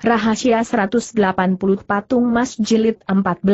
Rahasia 180 Patung Mas Jilid 14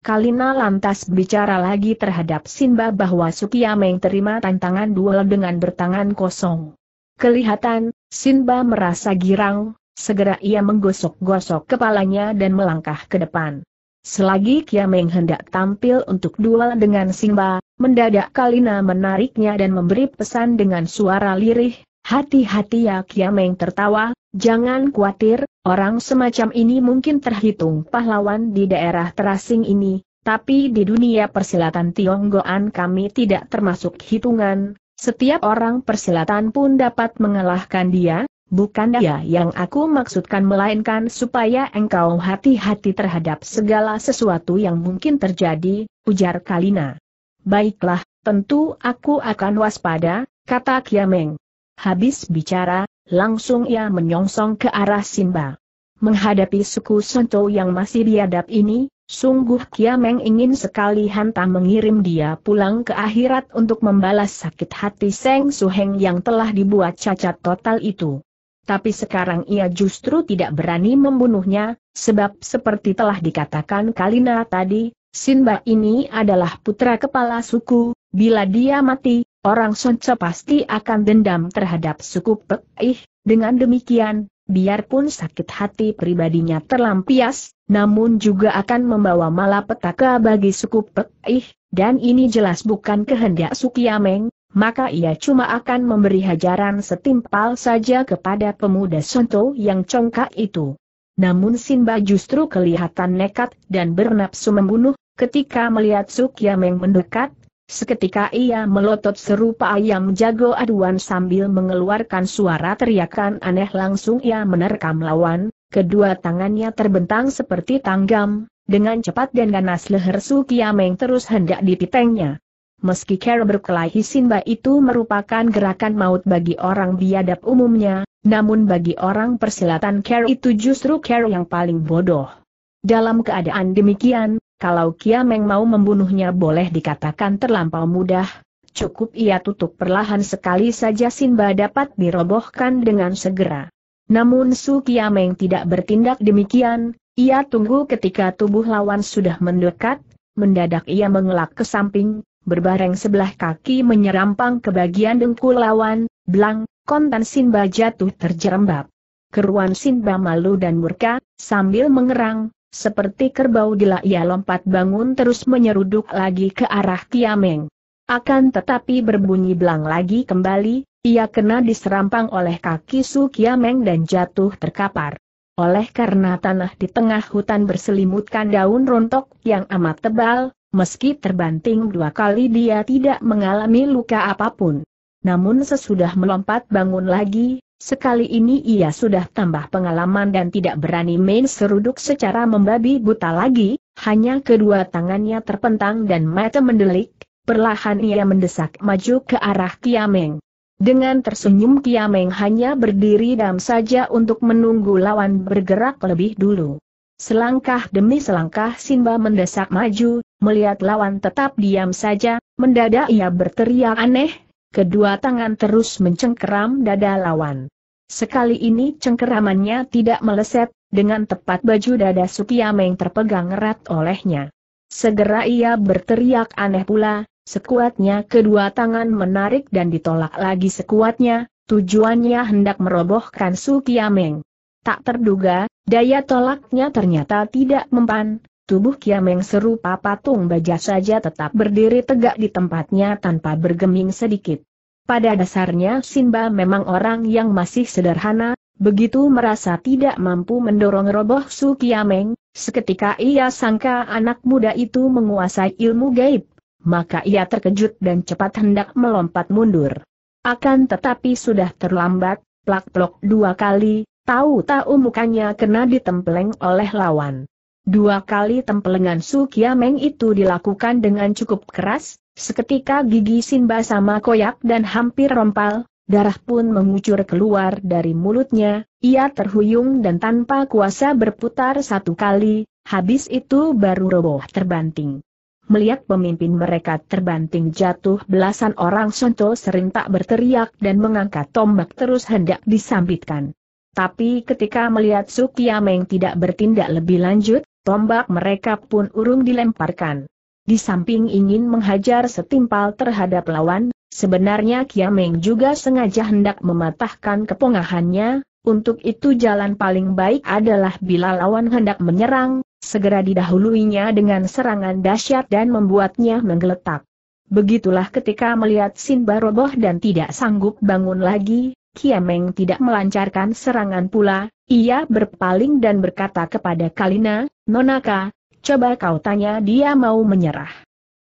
Kalina lantas bicara lagi terhadap Simba bahwa Sukiyameng terima tantangan duel dengan bertangan kosong. Kelihatan, Simba merasa girang, segera ia menggosok-gosok kepalanya dan melangkah ke depan. Selagi Kiameng hendak tampil untuk duel dengan Simba, mendadak Kalina menariknya dan memberi pesan dengan suara lirih, Hati-hati ya Kiameng tertawa, jangan khawatir, orang semacam ini mungkin terhitung pahlawan di daerah terasing ini, tapi di dunia persilatan Tionggoan kami tidak termasuk hitungan, setiap orang persilatan pun dapat mengalahkan dia, bukan dia yang aku maksudkan melainkan supaya engkau hati-hati terhadap segala sesuatu yang mungkin terjadi, ujar Kalina. Baiklah, tentu aku akan waspada, kata Kiameng. Habis bicara, langsung ia menyongsong ke arah Simba. Menghadapi suku Sento yang masih biadab ini, sungguh Kiameng ingin sekali hantam mengirim dia pulang ke akhirat untuk membalas sakit hati Seng Suheng yang telah dibuat cacat total itu tapi sekarang ia justru tidak berani membunuhnya, sebab seperti telah dikatakan Kalina tadi, Simba ini adalah putra kepala suku, bila dia mati, orang Sonce pasti akan dendam terhadap suku Peih. dengan demikian, biarpun sakit hati pribadinya terlampias, namun juga akan membawa malapetaka bagi suku Peih. dan ini jelas bukan kehendak Sukiameng, maka ia cuma akan memberi hajaran setimpal saja kepada pemuda Sonto yang congkak itu. Namun Simba justru kelihatan nekat dan bernapsu membunuh, ketika melihat Sukiameng mendekat, Seketika ia melotot serupa ayam jago aduan sambil mengeluarkan suara teriakan aneh langsung ia menerkam lawan, kedua tangannya terbentang seperti tanggam, dengan cepat dan ganas leher Su Kiameng terus hendak dipitengnya. Meski kera berkelahi Sinba itu merupakan gerakan maut bagi orang biadab umumnya, namun bagi orang persilatan kera itu justru kera yang paling bodoh. Dalam keadaan demikian, kalau Kia Meng mau membunuhnya boleh dikatakan terlampau mudah, cukup ia tutup perlahan sekali saja Sinba dapat dirobohkan dengan segera. Namun Su Meng tidak bertindak demikian, ia tunggu ketika tubuh lawan sudah mendekat, mendadak ia mengelak ke samping, berbareng sebelah kaki menyerampang ke bagian dengkul lawan, belang, kontan Sinba jatuh terjerembab. Keruan Sinba malu dan murka, sambil mengerang, seperti kerbau gila ia lompat bangun terus menyeruduk lagi ke arah Tiameng. Akan tetapi berbunyi belang lagi kembali, ia kena diserampang oleh kaki Su Kiameng dan jatuh terkapar. Oleh karena tanah di tengah hutan berselimutkan daun rontok yang amat tebal, meski terbanting dua kali dia tidak mengalami luka apapun. Namun sesudah melompat bangun lagi, Sekali ini ia sudah tambah pengalaman dan tidak berani main seruduk secara membabi buta lagi, hanya kedua tangannya terpentang dan mata mendelik, perlahan ia mendesak maju ke arah Kiameng. Dengan tersenyum Kiameng hanya berdiri dam saja untuk menunggu lawan bergerak lebih dulu. Selangkah demi selangkah Simba mendesak maju, melihat lawan tetap diam saja, mendadak ia berteriak aneh, kedua tangan terus mencengkeram dada lawan. Sekali ini cengkeramannya tidak meleset, dengan tepat baju dada Supiameng terpegang erat olehnya. Segera ia berteriak aneh pula, sekuatnya kedua tangan menarik dan ditolak lagi sekuatnya, tujuannya hendak merobohkan Supiameng. Tak terduga, daya tolaknya ternyata tidak mempan, Tubuh Kiameng serupa patung baja saja tetap berdiri tegak di tempatnya tanpa bergeming sedikit. Pada dasarnya Simba memang orang yang masih sederhana, begitu merasa tidak mampu mendorong roboh Su Kiameng, seketika ia sangka anak muda itu menguasai ilmu gaib, maka ia terkejut dan cepat hendak melompat mundur. Akan tetapi sudah terlambat, plak-plok dua kali, tahu-tahu mukanya kena ditempeleng oleh lawan. Dua kali tempelengan Su Kiameng itu dilakukan dengan cukup keras, seketika gigi Simba sama koyak dan hampir rompal, darah pun mengucur keluar dari mulutnya, ia terhuyung dan tanpa kuasa berputar satu kali, habis itu baru roboh terbanting. Melihat pemimpin mereka terbanting jatuh belasan orang Sonto serentak berteriak dan mengangkat tombak terus hendak disambitkan. Tapi ketika melihat Kiameng tidak bertindak lebih lanjut, tombak mereka pun urung dilemparkan. Di samping ingin menghajar setimpal terhadap lawan, sebenarnya Kiameng juga sengaja hendak mematahkan kepongahannya, untuk itu jalan paling baik adalah bila lawan hendak menyerang, segera didahuluinya dengan serangan dahsyat dan membuatnya menggeletak. Begitulah ketika melihat Sinbaroboh roboh dan tidak sanggup bangun lagi, Kiameng tidak melancarkan serangan pula, ia berpaling dan berkata kepada Kalina, Nonaka, coba kau tanya dia mau menyerah.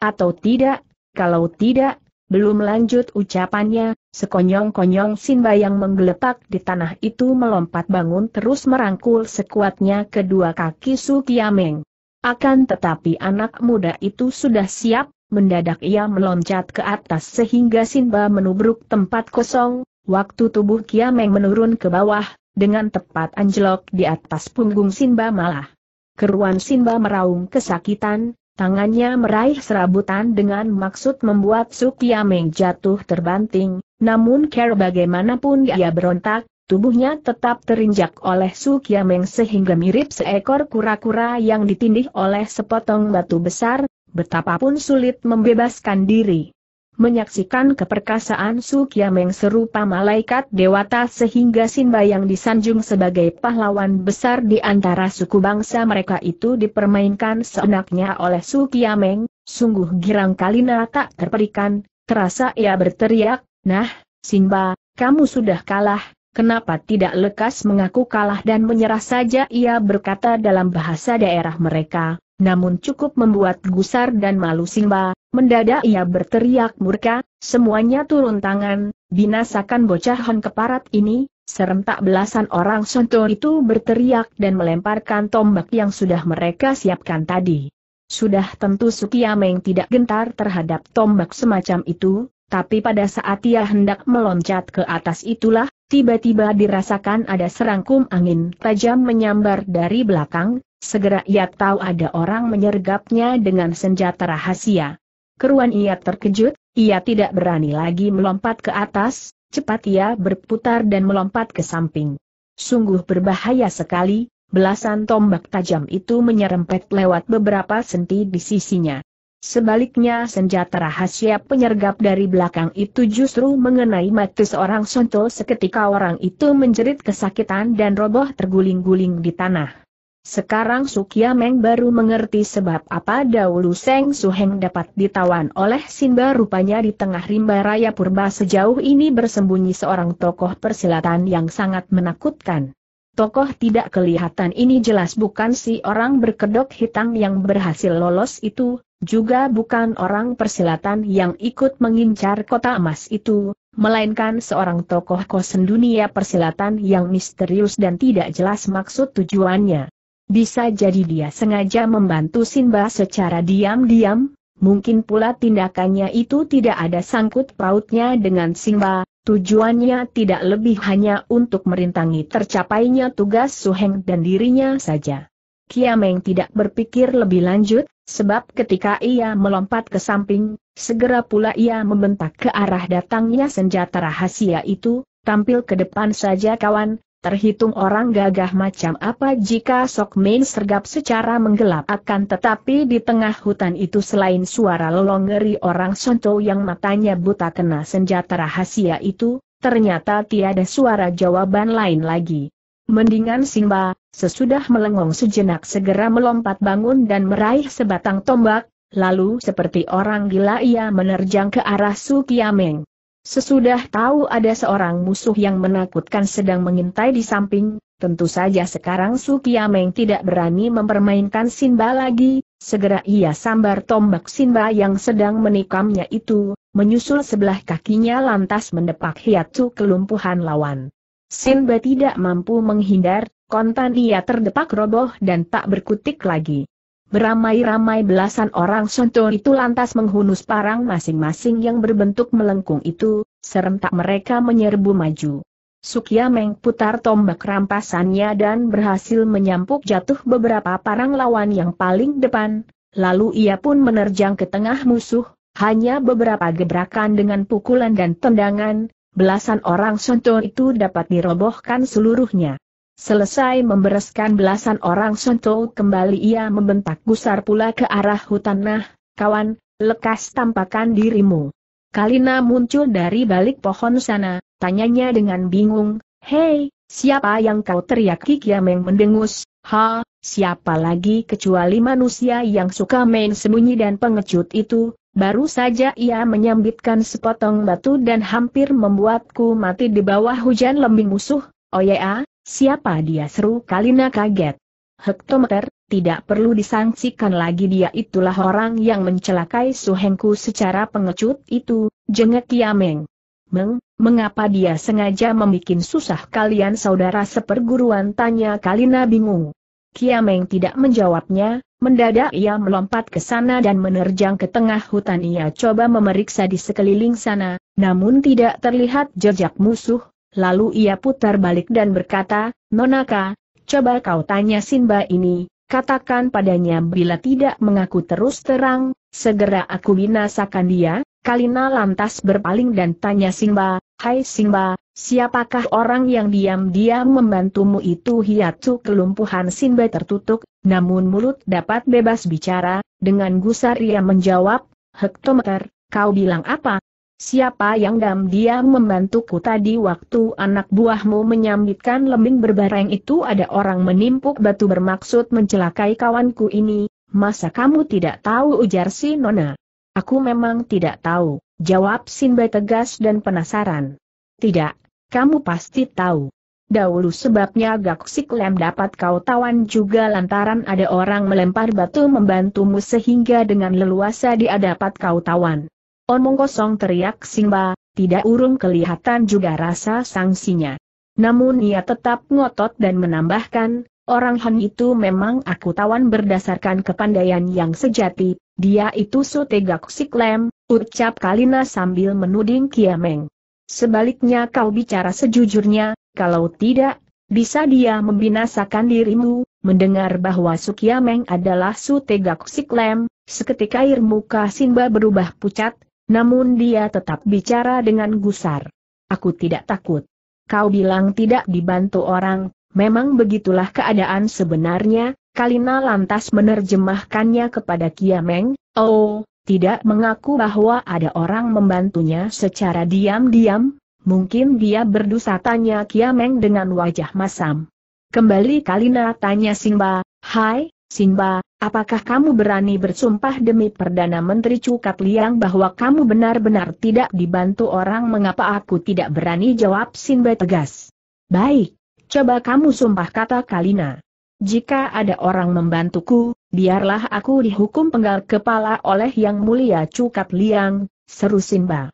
Atau tidak, kalau tidak, belum lanjut ucapannya, sekonyong-konyong Simba yang menggeletak di tanah itu melompat bangun terus merangkul sekuatnya kedua kaki Su Kiameng. Akan tetapi anak muda itu sudah siap, mendadak ia meloncat ke atas sehingga Simba menubruk tempat kosong, Waktu tubuh Kiameng menurun ke bawah, dengan tepat anjlok di atas punggung Simba malah. Keruan Simba meraung kesakitan, tangannya meraih serabutan dengan maksud membuat Su Kiameng jatuh terbanting, namun care bagaimanapun ia berontak, tubuhnya tetap terinjak oleh Su Kiameng sehingga mirip seekor kura-kura yang ditindih oleh sepotong batu besar, betapapun sulit membebaskan diri menyaksikan keperkasaan Su Kiameng serupa malaikat dewata sehingga Simba yang disanjung sebagai pahlawan besar di antara suku bangsa mereka itu dipermainkan seenaknya oleh Su Kiameng, sungguh girang Kalina tak terperikan, terasa ia berteriak, Nah, Simba, kamu sudah kalah, kenapa tidak lekas mengaku kalah dan menyerah saja ia berkata dalam bahasa daerah mereka, namun cukup membuat gusar dan malu Simba, mendadak ia berteriak murka, semuanya turun tangan, binasakan bocah Hon keparat ini, serentak belasan orang Sonto itu berteriak dan melemparkan tombak yang sudah mereka siapkan tadi. Sudah tentu Sukiameng tidak gentar terhadap tombak semacam itu, tapi pada saat ia hendak meloncat ke atas itulah, tiba-tiba dirasakan ada serangkum angin tajam menyambar dari belakang, Segera ia tahu ada orang menyergapnya dengan senjata rahasia. Keruan ia terkejut, ia tidak berani lagi melompat ke atas, cepat ia berputar dan melompat ke samping. Sungguh berbahaya sekali, belasan tombak tajam itu menyerempet lewat beberapa senti di sisinya. Sebaliknya senjata rahasia penyergap dari belakang itu justru mengenai mati seorang sonto seketika orang itu menjerit kesakitan dan roboh terguling-guling di tanah. Sekarang Sukia Meng baru mengerti sebab apa dahulu Seng Suheng dapat ditawan oleh Sinba rupanya di tengah rimba raya purba sejauh ini bersembunyi seorang tokoh persilatan yang sangat menakutkan. Tokoh tidak kelihatan ini jelas bukan si orang berkedok hitam yang berhasil lolos itu, juga bukan orang persilatan yang ikut mengincar kota emas itu, melainkan seorang tokoh kosen dunia persilatan yang misterius dan tidak jelas maksud tujuannya. Bisa jadi dia sengaja membantu Sinba secara diam-diam, mungkin pula tindakannya itu tidak ada sangkut pautnya dengan Sinba, tujuannya tidak lebih hanya untuk merintangi tercapainya tugas Suheng dan dirinya saja. Kiameng tidak berpikir lebih lanjut, sebab ketika ia melompat ke samping, segera pula ia membentak ke arah datangnya senjata rahasia itu, tampil ke depan saja kawan, Terhitung orang gagah macam apa jika Sok Main sergap secara menggelap akan tetapi di tengah hutan itu selain suara lolong ngeri orang Sonto yang matanya buta kena senjata rahasia itu, ternyata tiada suara jawaban lain lagi. Mendingan Simba, sesudah melengong sejenak segera melompat bangun dan meraih sebatang tombak, lalu seperti orang gila ia menerjang ke arah Su Kiameng. Sesudah tahu ada seorang musuh yang menakutkan sedang mengintai di samping, tentu saja sekarang Sukiameng tidak berani mempermainkan Simba lagi, segera ia sambar tombak Simba yang sedang menikamnya itu, menyusul sebelah kakinya lantas mendepak hiatu kelumpuhan lawan. Simba tidak mampu menghindar, kontan ia terdepak roboh dan tak berkutik lagi. Beramai-ramai belasan orang Sonto itu lantas menghunus parang masing-masing yang berbentuk melengkung itu, serentak mereka menyerbu maju. Sukia mengputar tombak rampasannya dan berhasil menyampuk jatuh beberapa parang lawan yang paling depan, lalu ia pun menerjang ke tengah musuh, hanya beberapa gebrakan dengan pukulan dan tendangan, belasan orang Sonto itu dapat dirobohkan seluruhnya. Selesai membereskan belasan orang Sonto kembali ia membentak gusar pula ke arah hutan nah, kawan, lekas tampakkan dirimu. Kalina muncul dari balik pohon sana, tanyanya dengan bingung, hei, siapa yang kau teriak kikiameng mendengus, ha, siapa lagi kecuali manusia yang suka main sembunyi dan pengecut itu, baru saja ia menyambitkan sepotong batu dan hampir membuatku mati di bawah hujan lembing musuh, oh ya, Siapa dia seru Kalina kaget. Hektometer, tidak perlu disangsikan lagi dia itulah orang yang mencelakai Suhengku secara pengecut itu, jengek Yameng. Meng, mengapa dia sengaja membuat susah kalian saudara seperguruan tanya Kalina bingung. Kiameng tidak menjawabnya, mendadak ia melompat ke sana dan menerjang ke tengah hutan ia coba memeriksa di sekeliling sana, namun tidak terlihat jejak musuh, Lalu ia putar balik dan berkata, Nonaka, coba kau tanya Simba ini, katakan padanya bila tidak mengaku terus terang, segera aku binasakan dia. Kalina lantas berpaling dan tanya Simba, Hai Simba, siapakah orang yang diam-diam membantumu itu hiatu kelumpuhan Simba tertutup, namun mulut dapat bebas bicara, dengan gusar ia menjawab, Hektometer, kau bilang apa, Siapa yang diam-diam membantuku tadi waktu anak buahmu menyambitkan lembing berbareng itu ada orang menimpuk batu bermaksud mencelakai kawanku ini, masa kamu tidak tahu ujar si Nona? Aku memang tidak tahu, jawab sinba tegas dan penasaran. Tidak, kamu pasti tahu. Dahulu sebabnya Gaksik Lem dapat kau tawan juga lantaran ada orang melempar batu membantumu sehingga dengan leluasa dia dapat kau tawan. Omong kosong teriak Simba, tidak urung kelihatan juga rasa sanksinya. Namun ia tetap ngotot dan menambahkan, orang Han itu memang aku tawan berdasarkan kepandaian yang sejati, dia itu su tegak siklem, ucap Kalina sambil menuding Kiameng. Sebaliknya kau bicara sejujurnya, kalau tidak, bisa dia membinasakan dirimu, mendengar bahwa Sukiameng adalah sutegak siklem, seketika air muka Simba berubah pucat, namun dia tetap bicara dengan gusar. Aku tidak takut. Kau bilang tidak dibantu orang, memang begitulah keadaan sebenarnya, Kalina lantas menerjemahkannya kepada Kiameng, oh, tidak mengaku bahwa ada orang membantunya secara diam-diam, mungkin dia berdosa tanya Kiameng dengan wajah masam. Kembali Kalina tanya Simba, Hai, Simba, apakah kamu berani bersumpah demi Perdana Menteri Cukat Liang bahwa kamu benar-benar tidak dibantu orang mengapa aku tidak berani jawab Simba tegas. Baik, coba kamu sumpah kata Kalina. Jika ada orang membantuku, biarlah aku dihukum penggal kepala oleh Yang Mulia Cukat Liang, seru Simba.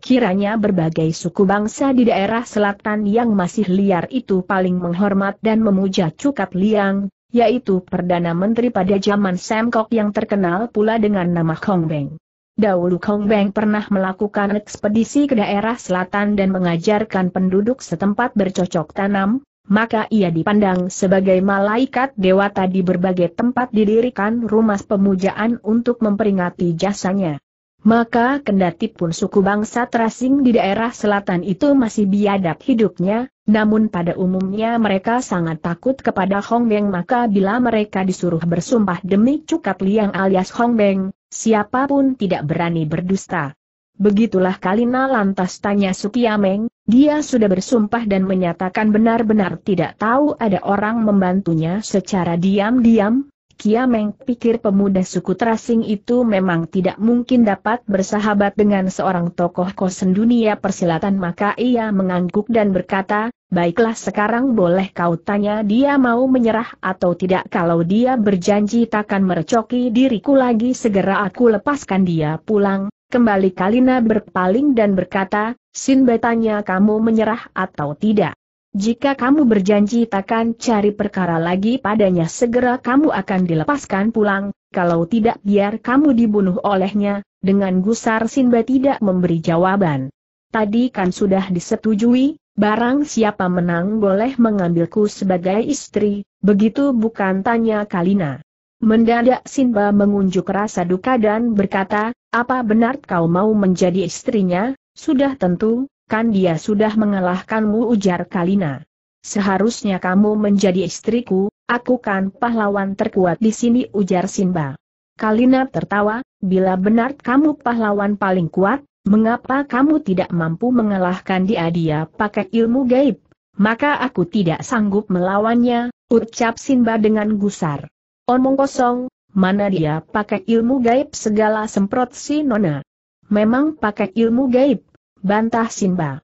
Kiranya berbagai suku bangsa di daerah selatan yang masih liar itu paling menghormat dan memuja Cukat Liang, yaitu Perdana Menteri pada zaman Samkok yang terkenal pula dengan nama Beng. Dahulu Beng pernah melakukan ekspedisi ke daerah selatan dan mengajarkan penduduk setempat bercocok tanam, maka ia dipandang sebagai malaikat dewata di berbagai tempat didirikan rumah pemujaan untuk memperingati jasanya. Maka kendati pun suku bangsa tracing di daerah selatan itu masih biadab hidupnya, namun pada umumnya mereka sangat takut kepada Hong Beng maka bila mereka disuruh bersumpah demi Cukat Liang alias Hong Beng, siapapun tidak berani berdusta. Begitulah Kalina lantas tanya Sukiameng, dia sudah bersumpah dan menyatakan benar-benar tidak tahu ada orang membantunya secara diam-diam, Kiameng pikir pemuda suku Trasing itu memang tidak mungkin dapat bersahabat dengan seorang tokoh kosen dunia persilatan maka ia mengangguk dan berkata, baiklah sekarang boleh kau tanya dia mau menyerah atau tidak kalau dia berjanji takkan merecoki diriku lagi segera aku lepaskan dia pulang. Kembali Kalina berpaling dan berkata, Sinbe tanya kamu menyerah atau tidak. Jika kamu berjanji takkan cari perkara lagi padanya segera kamu akan dilepaskan pulang, kalau tidak biar kamu dibunuh olehnya, dengan gusar Sinba tidak memberi jawaban. Tadi kan sudah disetujui, barang siapa menang boleh mengambilku sebagai istri, begitu bukan tanya Kalina. Mendadak Sinba mengunjuk rasa duka dan berkata, apa benar kau mau menjadi istrinya? Sudah tentu, kan dia sudah mengalahkanmu ujar Kalina. Seharusnya kamu menjadi istriku, aku kan pahlawan terkuat di sini ujar Simba. Kalina tertawa, bila benar kamu pahlawan paling kuat, mengapa kamu tidak mampu mengalahkan dia dia pakai ilmu gaib? Maka aku tidak sanggup melawannya, ucap Simba dengan gusar. Omong kosong, mana dia pakai ilmu gaib segala semprot si Nona. Memang pakai ilmu gaib, bantah Simba.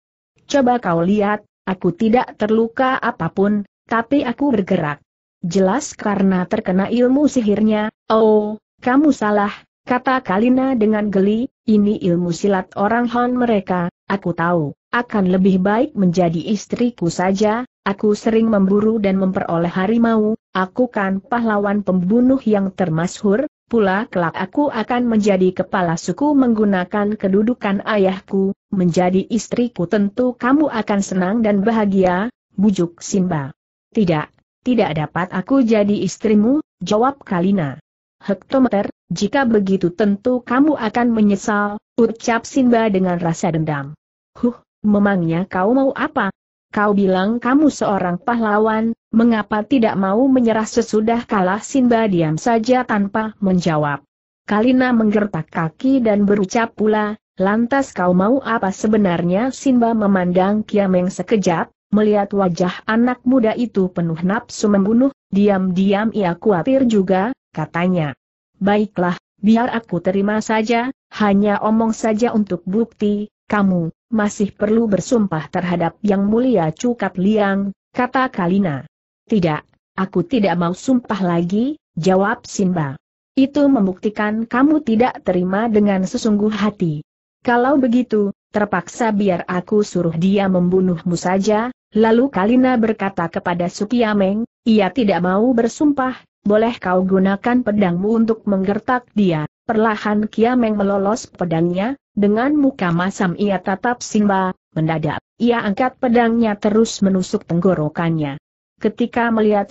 Coba kau lihat, aku tidak terluka apapun, tapi aku bergerak. Jelas karena terkena ilmu sihirnya, oh, kamu salah, kata Kalina dengan geli, ini ilmu silat orang Han mereka, aku tahu, akan lebih baik menjadi istriku saja, aku sering memburu dan memperoleh harimau, aku kan pahlawan pembunuh yang termasyhur, pula kelak aku akan menjadi kepala suku menggunakan kedudukan ayahku, menjadi istriku tentu kamu akan senang dan bahagia, bujuk Simba. Tidak, tidak dapat aku jadi istrimu, jawab Kalina. Hektometer, jika begitu tentu kamu akan menyesal, ucap Simba dengan rasa dendam. Huh, memangnya kau mau apa, kau bilang kamu seorang pahlawan, mengapa tidak mau menyerah sesudah kalah Simba diam saja tanpa menjawab. Kalina menggertak kaki dan berucap pula, lantas kau mau apa sebenarnya Simba memandang Kiameng sekejap, melihat wajah anak muda itu penuh nafsu membunuh, diam-diam ia khawatir juga, katanya. Baiklah, biar aku terima saja, hanya omong saja untuk bukti, kamu, masih perlu bersumpah terhadap Yang Mulia Cukat Liang, kata Kalina. Tidak, aku tidak mau sumpah lagi, jawab Simba. Itu membuktikan kamu tidak terima dengan sesungguh hati. Kalau begitu, terpaksa biar aku suruh dia membunuhmu saja, lalu Kalina berkata kepada Sukiameng, ia tidak mau bersumpah, boleh kau gunakan pedangmu untuk menggertak dia. Perlahan Kiameng melolos pedangnya, dengan muka masam ia tatap Simba, mendadak, ia angkat pedangnya terus menusuk tenggorokannya. Ketika melihat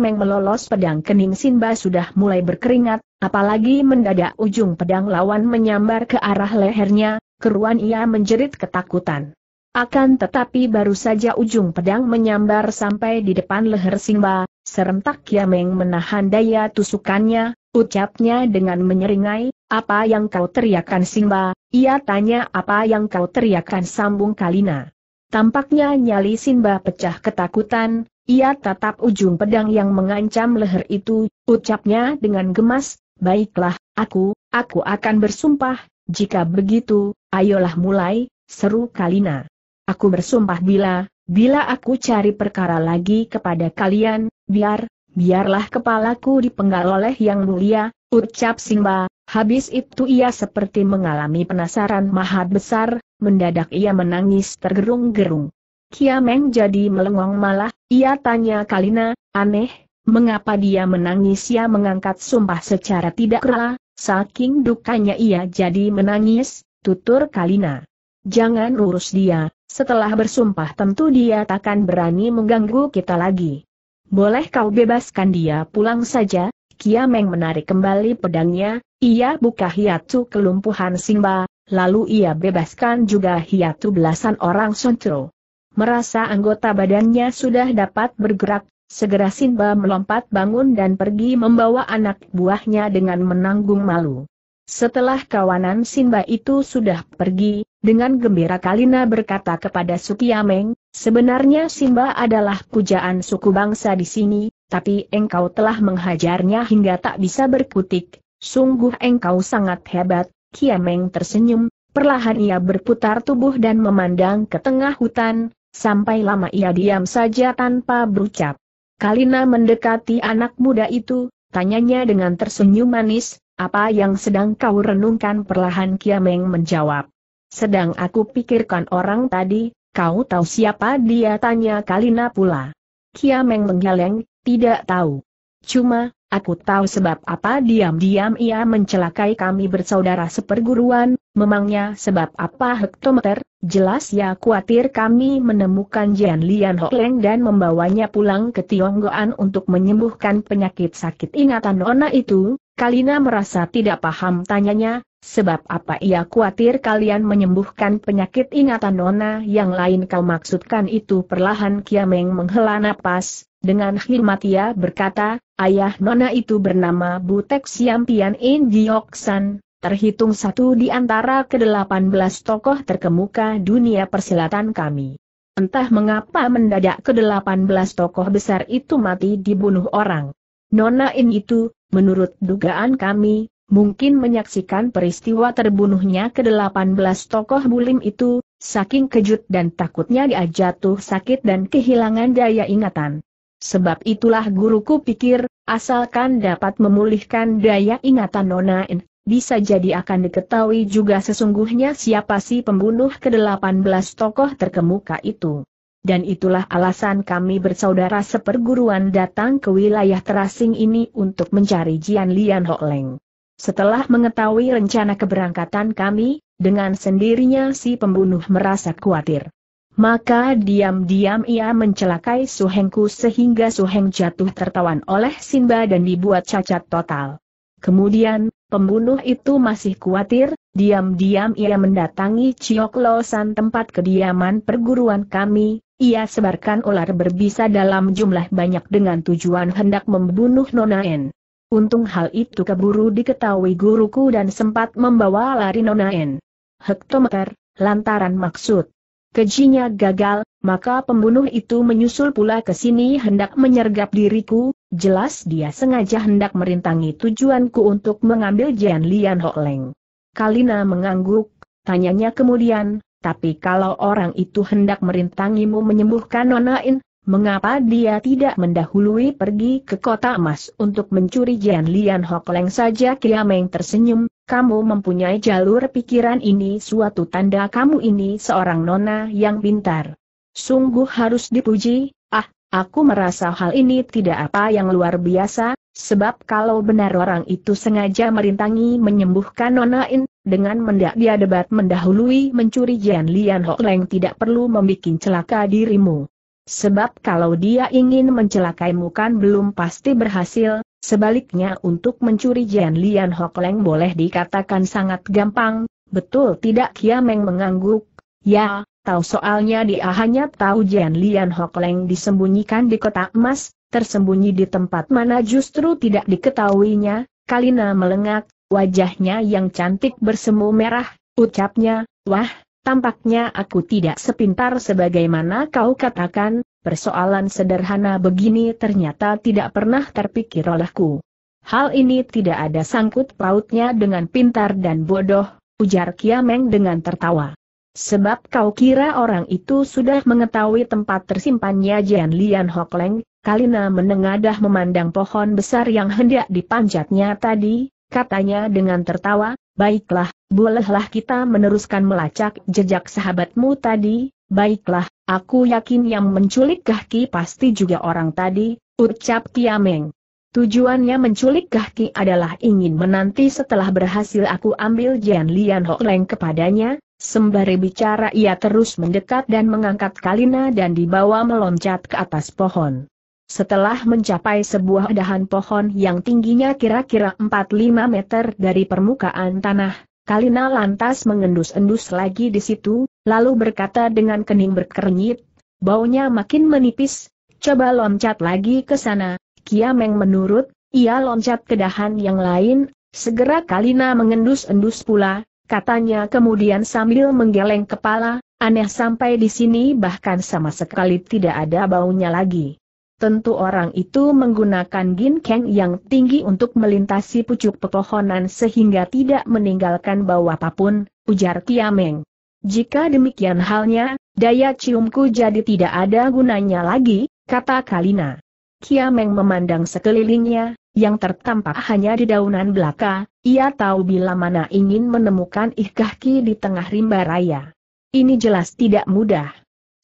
Meng melolos pedang kening Simba sudah mulai berkeringat, apalagi mendadak ujung pedang lawan menyambar ke arah lehernya, keruan ia menjerit ketakutan. Akan tetapi baru saja ujung pedang menyambar sampai di depan leher Simba, serentak Kiameng menahan daya tusukannya, ucapnya dengan menyeringai, apa yang kau teriakkan Simba? Ia tanya apa yang kau teriakkan sambung Kalina. Tampaknya nyali Simba pecah ketakutan, ia tatap ujung pedang yang mengancam leher itu, ucapnya dengan gemas, baiklah, aku, aku akan bersumpah, jika begitu, ayolah mulai, seru Kalina. Aku bersumpah bila, bila aku cari perkara lagi kepada kalian, biar, biarlah kepalaku dipenggal oleh yang mulia, Ucap Simba, habis itu ia seperti mengalami penasaran maha besar, mendadak ia menangis tergerung-gerung. Kiameng jadi melengong malah, ia tanya Kalina, aneh, mengapa dia menangis ia mengangkat sumpah secara tidak rela, saking dukanya ia jadi menangis, tutur Kalina. Jangan urus dia, setelah bersumpah tentu dia takkan berani mengganggu kita lagi. Boleh kau bebaskan dia pulang saja, Kiameng menarik kembali pedangnya, ia buka hiatu kelumpuhan Simba, lalu ia bebaskan juga hiatu belasan orang Sontro. Merasa anggota badannya sudah dapat bergerak, segera Simba melompat bangun dan pergi membawa anak buahnya dengan menanggung malu. Setelah kawanan Simba itu sudah pergi, dengan gembira Kalina berkata kepada Sukiameng, sebenarnya Simba adalah pujaan suku bangsa di sini, tapi engkau telah menghajarnya hingga tak bisa berkutik, sungguh engkau sangat hebat, Kiameng tersenyum, perlahan ia berputar tubuh dan memandang ke tengah hutan, sampai lama ia diam saja tanpa berucap. Kalina mendekati anak muda itu, tanyanya dengan tersenyum manis, apa yang sedang kau renungkan perlahan Kiameng menjawab. Sedang aku pikirkan orang tadi, kau tahu siapa dia tanya Kalina pula. Kiameng menggeleng, tidak tahu. Cuma, aku tahu sebab apa diam-diam ia mencelakai kami bersaudara seperguruan, memangnya sebab apa hektometer, jelas ya khawatir kami menemukan Jian Lian Hokleng dan membawanya pulang ke Tionggoan untuk menyembuhkan penyakit sakit ingatan Nona itu, Kalina merasa tidak paham tanyanya, sebab apa ia khawatir kalian menyembuhkan penyakit ingatan Nona yang lain kau maksudkan itu perlahan Kiameng menghela napas, dengan hormat ia berkata, ayah nona itu bernama Butek Siampian In Gioksan, terhitung satu di antara kedelapan belas tokoh terkemuka dunia persilatan kami. Entah mengapa mendadak kedelapan belas tokoh besar itu mati dibunuh orang. Nona In itu, menurut dugaan kami, mungkin menyaksikan peristiwa terbunuhnya kedelapan belas tokoh bulim itu, saking kejut dan takutnya dia jatuh sakit dan kehilangan daya ingatan. Sebab itulah guruku pikir, asalkan dapat memulihkan daya ingatan Nona In, bisa jadi akan diketahui juga sesungguhnya siapa si pembunuh ke-18 tokoh terkemuka itu. Dan itulah alasan kami bersaudara seperguruan datang ke wilayah terasing ini untuk mencari Jian Lian Ho Leng. Setelah mengetahui rencana keberangkatan kami, dengan sendirinya si pembunuh merasa khawatir. Maka diam-diam ia mencelakai Suhengku sehingga Suheng jatuh tertawan oleh Simba dan dibuat cacat total. Kemudian, pembunuh itu masih khawatir, diam-diam ia mendatangi Ciok Losan tempat kediaman perguruan kami, ia sebarkan ular berbisa dalam jumlah banyak dengan tujuan hendak membunuh Nona En. Untung hal itu keburu diketahui guruku dan sempat membawa lari Nona En. Hektometer, lantaran maksud Kejinya gagal, maka pembunuh itu menyusul pula ke sini hendak menyergap diriku, jelas dia sengaja hendak merintangi tujuanku untuk mengambil Jian Lian Ho Leng. Kalina mengangguk, tanyanya kemudian, tapi kalau orang itu hendak merintangimu menyembuhkan Nona In, mengapa dia tidak mendahului pergi ke kota emas untuk mencuri Jian Lian Ho Leng saja Kiameng tersenyum, kamu mempunyai jalur pikiran ini suatu tanda kamu ini seorang nona yang pintar. Sungguh harus dipuji, ah, aku merasa hal ini tidak apa yang luar biasa, sebab kalau benar orang itu sengaja merintangi menyembuhkan nona in, dengan mendak dia debat mendahului mencuri Jian Lian Ho Leng tidak perlu membuat celaka dirimu. Sebab kalau dia ingin mencelakaimu kan belum pasti berhasil, Sebaliknya untuk mencuri Jian Lian Hok Leng boleh dikatakan sangat gampang, betul tidak Kia Meng mengangguk, ya, tahu soalnya dia hanya tahu Jian Lian Hok Leng disembunyikan di kotak emas, tersembunyi di tempat mana justru tidak diketahuinya, Kalina melengak, wajahnya yang cantik bersemu merah, ucapnya, wah, tampaknya aku tidak sepintar sebagaimana kau katakan, Persoalan sederhana begini ternyata tidak pernah terpikir olehku. Hal ini tidak ada sangkut pautnya dengan pintar dan bodoh, ujar Kiameng dengan tertawa. Sebab kau kira orang itu sudah mengetahui tempat tersimpannya Jian Lian Hokleng, Kalina menengadah memandang pohon besar yang hendak dipanjatnya tadi, katanya dengan tertawa, baiklah, bolehlah kita meneruskan melacak jejak sahabatmu tadi, baiklah, Aku yakin yang menculik Gahki pasti juga orang tadi, ucap Tiameng. Tujuannya menculik Gahki adalah ingin menanti setelah berhasil aku ambil Jian Lian Ho Leng kepadanya, sembari bicara ia terus mendekat dan mengangkat Kalina dan dibawa meloncat ke atas pohon. Setelah mencapai sebuah dahan pohon yang tingginya kira-kira 4-5 meter dari permukaan tanah, Kalina lantas mengendus-endus lagi di situ, lalu berkata dengan kening berkernyit, baunya makin menipis, coba loncat lagi ke sana, Kiameng menurut, ia loncat ke dahan yang lain, segera Kalina mengendus-endus pula, katanya kemudian sambil menggeleng kepala, aneh sampai di sini bahkan sama sekali tidak ada baunya lagi. Tentu orang itu menggunakan ginkeng yang tinggi untuk melintasi pucuk pepohonan sehingga tidak meninggalkan bau apapun, ujar Kiameng. Jika demikian halnya, daya ciumku jadi tidak ada gunanya lagi, kata Kalina. Kiameng memandang sekelilingnya, yang tertampak hanya di daunan belaka, ia tahu bila mana ingin menemukan Ihkahki di tengah rimba raya. Ini jelas tidak mudah.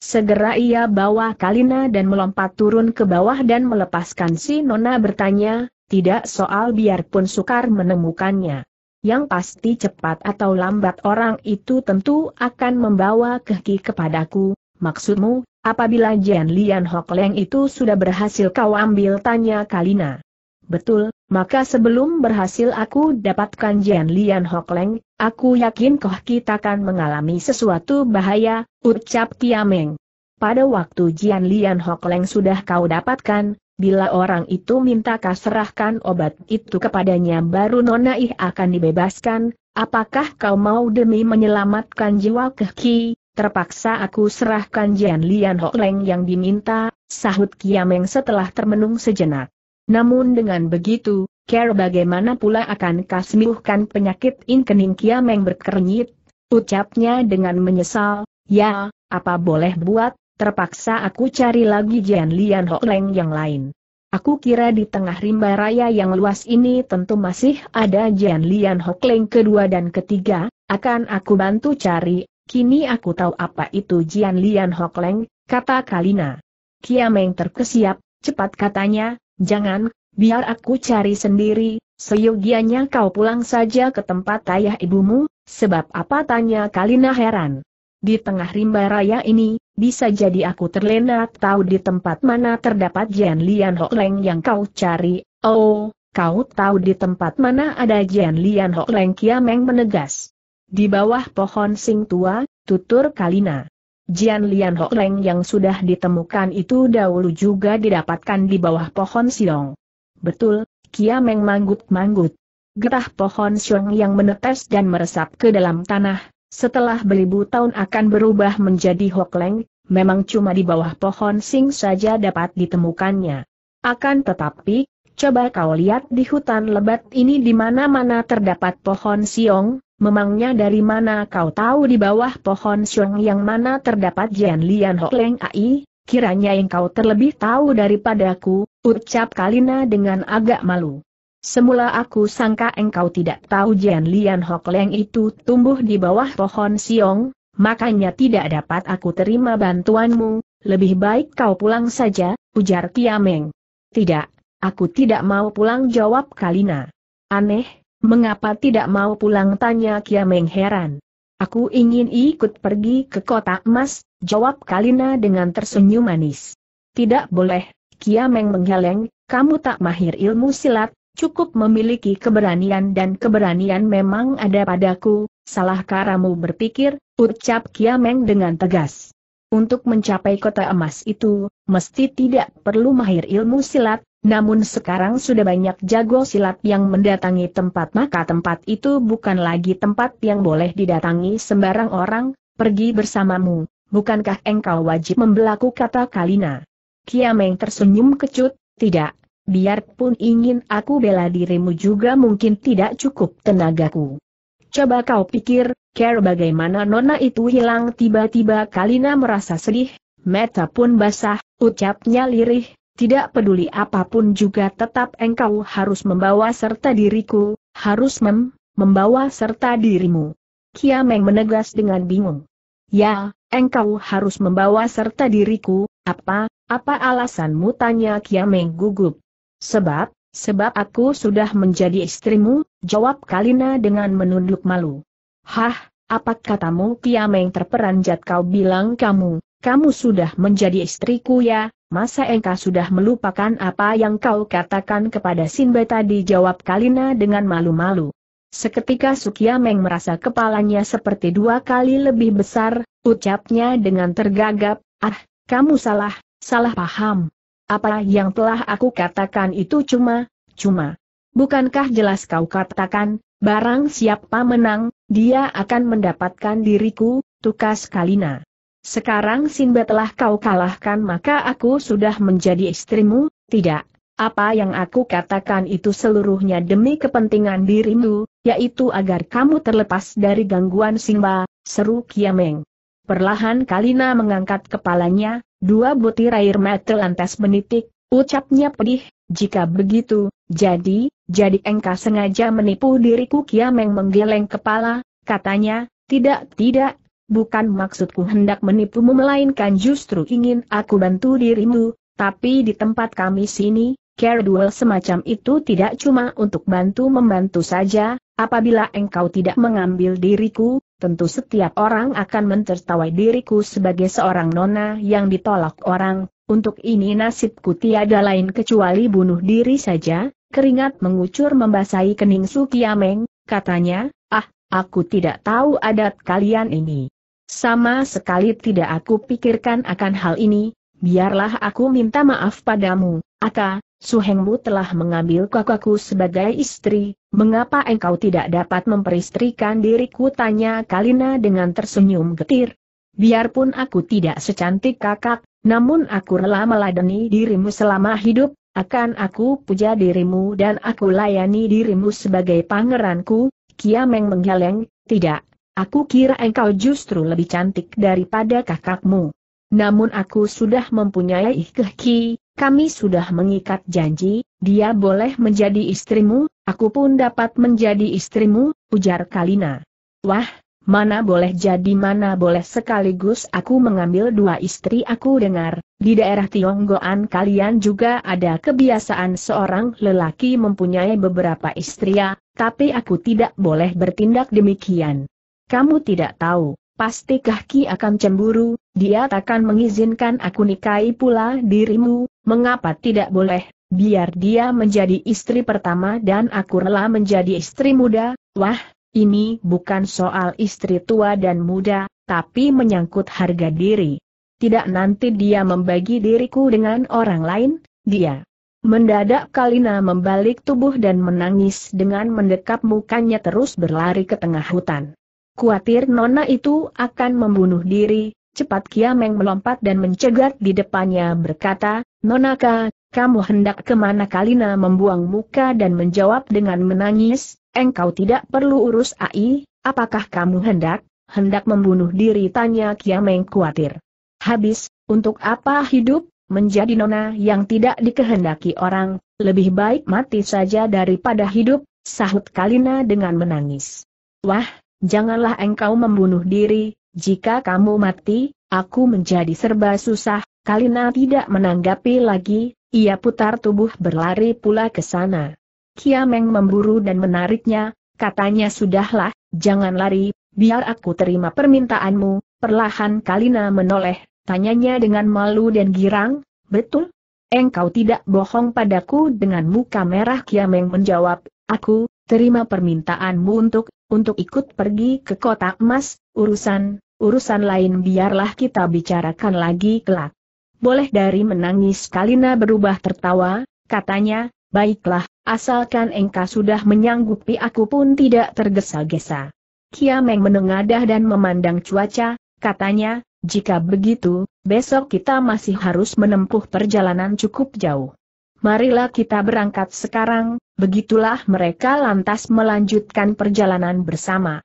Segera ia bawa Kalina dan melompat turun ke bawah dan melepaskan si Nona bertanya, tidak soal biarpun sukar menemukannya. Yang pasti cepat atau lambat orang itu tentu akan membawa kehki kepadaku, maksudmu, apabila Jian Lian Hok Leng itu sudah berhasil kau ambil tanya Kalina. Betul, maka sebelum berhasil aku dapatkan Jian Lian Hok Leng, aku yakin kau kita akan mengalami sesuatu bahaya, ucap Tiameng. Pada waktu Jian Lian Hok Leng sudah kau dapatkan, Bila orang itu minta kaserahkan obat itu kepadanya baru Nona Ih akan dibebaskan, apakah kau mau demi menyelamatkan jiwa keki? Terpaksa aku serahkan Jian Lian Ho Leng yang diminta, sahut Kiameng setelah termenung sejenak. Namun dengan begitu, care bagaimana pula akan kasmiuhkan penyakit inkening Kiameng berkernyit, ucapnya dengan menyesal, ya, apa boleh buat, Terpaksa aku cari lagi Jian Lian Ho Leng yang lain. Aku kira di tengah rimba raya yang luas ini tentu masih ada Jian Lian Ho Leng kedua dan ketiga, akan aku bantu cari, kini aku tahu apa itu Jian Lian Ho Leng, kata Kalina. Kiameng terkesiap, cepat katanya, jangan, biar aku cari sendiri, Seyogianya kau pulang saja ke tempat ayah ibumu, sebab apa tanya Kalina heran. Di tengah rimba raya ini, bisa jadi aku terlena tahu di tempat mana terdapat Jian Lian Hok Leng yang kau cari. Oh, kau tahu di tempat mana ada Jian Lian Hok Leng Kiameng menegas. Di bawah pohon sing tua, tutur Kalina. Jian Lian Hok Leng yang sudah ditemukan itu dahulu juga didapatkan di bawah pohon siong. Betul, Kiameng manggut-manggut. Getah pohon siong yang menetes dan meresap ke dalam tanah, setelah beribu tahun akan berubah menjadi Hokleng, memang cuma di bawah pohon sing saja dapat ditemukannya. Akan tetapi, coba kau lihat di hutan lebat ini di mana-mana terdapat pohon siong, memangnya dari mana kau tahu di bawah pohon siong yang mana terdapat Jian Lian Ho Leng Ai, kiranya engkau terlebih tahu daripadaku, ucap Kalina dengan agak malu. Semula aku sangka engkau tidak tahu Jian Lian Hok Leng itu tumbuh di bawah pohon siong, makanya tidak dapat aku terima bantuanmu, lebih baik kau pulang saja, ujar Kiameng. Tidak, aku tidak mau pulang jawab Kalina. Aneh, mengapa tidak mau pulang tanya Kiameng heran. Aku ingin ikut pergi ke kota emas, jawab Kalina dengan tersenyum manis. Tidak boleh, Kiameng menggeleng, kamu tak mahir ilmu silat, cukup memiliki keberanian dan keberanian memang ada padaku, Salah karamu berpikir, ucap Kiameng dengan tegas. Untuk mencapai kota emas itu, mesti tidak perlu mahir ilmu silat, namun sekarang sudah banyak jago silat yang mendatangi tempat maka tempat itu bukan lagi tempat yang boleh didatangi sembarang orang, pergi bersamamu, bukankah engkau wajib membelaku kata Kalina? Kiameng tersenyum kecut, tidak, biarpun ingin aku bela dirimu juga mungkin tidak cukup tenagaku. Coba kau pikir, care bagaimana Nona itu hilang tiba-tiba Kalina merasa sedih, mata pun basah, ucapnya lirih, tidak peduli apapun juga tetap engkau harus membawa serta diriku, harus mem, membawa serta dirimu. Kiameng menegas dengan bingung. Ya, engkau harus membawa serta diriku, apa, apa alasanmu tanya Kiameng gugup. Sebab, Sebab aku sudah menjadi istrimu, jawab Kalina dengan menunduk malu. Hah, apa katamu Kiameng terperanjat kau bilang kamu, kamu sudah menjadi istriku ya, masa engkau sudah melupakan apa yang kau katakan kepada Sinbe tadi jawab Kalina dengan malu-malu. Seketika Sukiameng merasa kepalanya seperti dua kali lebih besar, ucapnya dengan tergagap, ah, kamu salah, salah paham. Apa yang telah aku katakan itu cuma, cuma. Bukankah jelas kau katakan, barang siapa menang, dia akan mendapatkan diriku, tukas Kalina. Sekarang Simba telah kau kalahkan maka aku sudah menjadi istrimu, tidak. Apa yang aku katakan itu seluruhnya demi kepentingan dirimu, yaitu agar kamu terlepas dari gangguan Simba, seru Kiameng. Perlahan Kalina mengangkat kepalanya, Dua butir air mata lantas menitik, ucapnya pedih, jika begitu, jadi, jadi engkau sengaja menipu diriku Kiameng menggeleng kepala, katanya, tidak tidak, bukan maksudku hendak menipumu melainkan justru ingin aku bantu dirimu, tapi di tempat kami sini, care duel semacam itu tidak cuma untuk bantu-membantu saja, apabila engkau tidak mengambil diriku, tentu setiap orang akan mentertawai diriku sebagai seorang nona yang ditolak orang, untuk ini nasibku tiada lain kecuali bunuh diri saja, keringat mengucur membasahi kening Sukiameng, katanya, ah, aku tidak tahu adat kalian ini. Sama sekali tidak aku pikirkan akan hal ini, biarlah aku minta maaf padamu, Aka, Suhengmu telah mengambil kakakku sebagai istri, mengapa engkau tidak dapat memperistrikan diriku? Tanya Kalina dengan tersenyum getir. Biarpun aku tidak secantik kakak, namun aku rela meladeni dirimu selama hidup, akan aku puja dirimu dan aku layani dirimu sebagai pangeranku, Kiameng menggeleng, tidak, aku kira engkau justru lebih cantik daripada kakakmu. Namun aku sudah mempunyai ikhki, kami sudah mengikat janji, dia boleh menjadi istrimu, aku pun dapat menjadi istrimu, ujar Kalina. Wah, mana boleh jadi mana boleh sekaligus aku mengambil dua istri aku dengar, di daerah Tionggoan kalian juga ada kebiasaan seorang lelaki mempunyai beberapa istri ya, tapi aku tidak boleh bertindak demikian. Kamu tidak tahu, pasti Kahki akan cemburu, dia takkan mengizinkan aku nikahi pula dirimu, mengapa tidak boleh, biar dia menjadi istri pertama dan aku rela menjadi istri muda, wah, ini bukan soal istri tua dan muda, tapi menyangkut harga diri. Tidak nanti dia membagi diriku dengan orang lain, dia. Mendadak Kalina membalik tubuh dan menangis dengan mendekap mukanya terus berlari ke tengah hutan. Kuatir nona itu akan membunuh diri, Cepat Kiameng melompat dan mencegat di depannya berkata, Nonaka, kamu hendak kemana Kalina membuang muka dan menjawab dengan menangis, engkau tidak perlu urus AI, apakah kamu hendak, hendak membunuh diri tanya Kiameng khawatir. Habis, untuk apa hidup, menjadi nona yang tidak dikehendaki orang, lebih baik mati saja daripada hidup, sahut Kalina dengan menangis. Wah, janganlah engkau membunuh diri, jika kamu mati, aku menjadi serba susah, Kalina tidak menanggapi lagi, ia putar tubuh berlari pula ke sana. Kiameng memburu dan menariknya, katanya sudahlah, jangan lari, biar aku terima permintaanmu, perlahan Kalina menoleh, tanyanya dengan malu dan girang, betul? Engkau tidak bohong padaku dengan muka merah Kiameng menjawab, aku, terima permintaanmu untuk, untuk ikut pergi ke kota emas, urusan, urusan lain biarlah kita bicarakan lagi kelak. Boleh dari menangis Kalina berubah tertawa, katanya, baiklah, asalkan engkau sudah menyanggupi aku pun tidak tergesa-gesa. Kiameng menengadah dan memandang cuaca, katanya, jika begitu, besok kita masih harus menempuh perjalanan cukup jauh. Marilah kita berangkat sekarang, begitulah mereka lantas melanjutkan perjalanan bersama.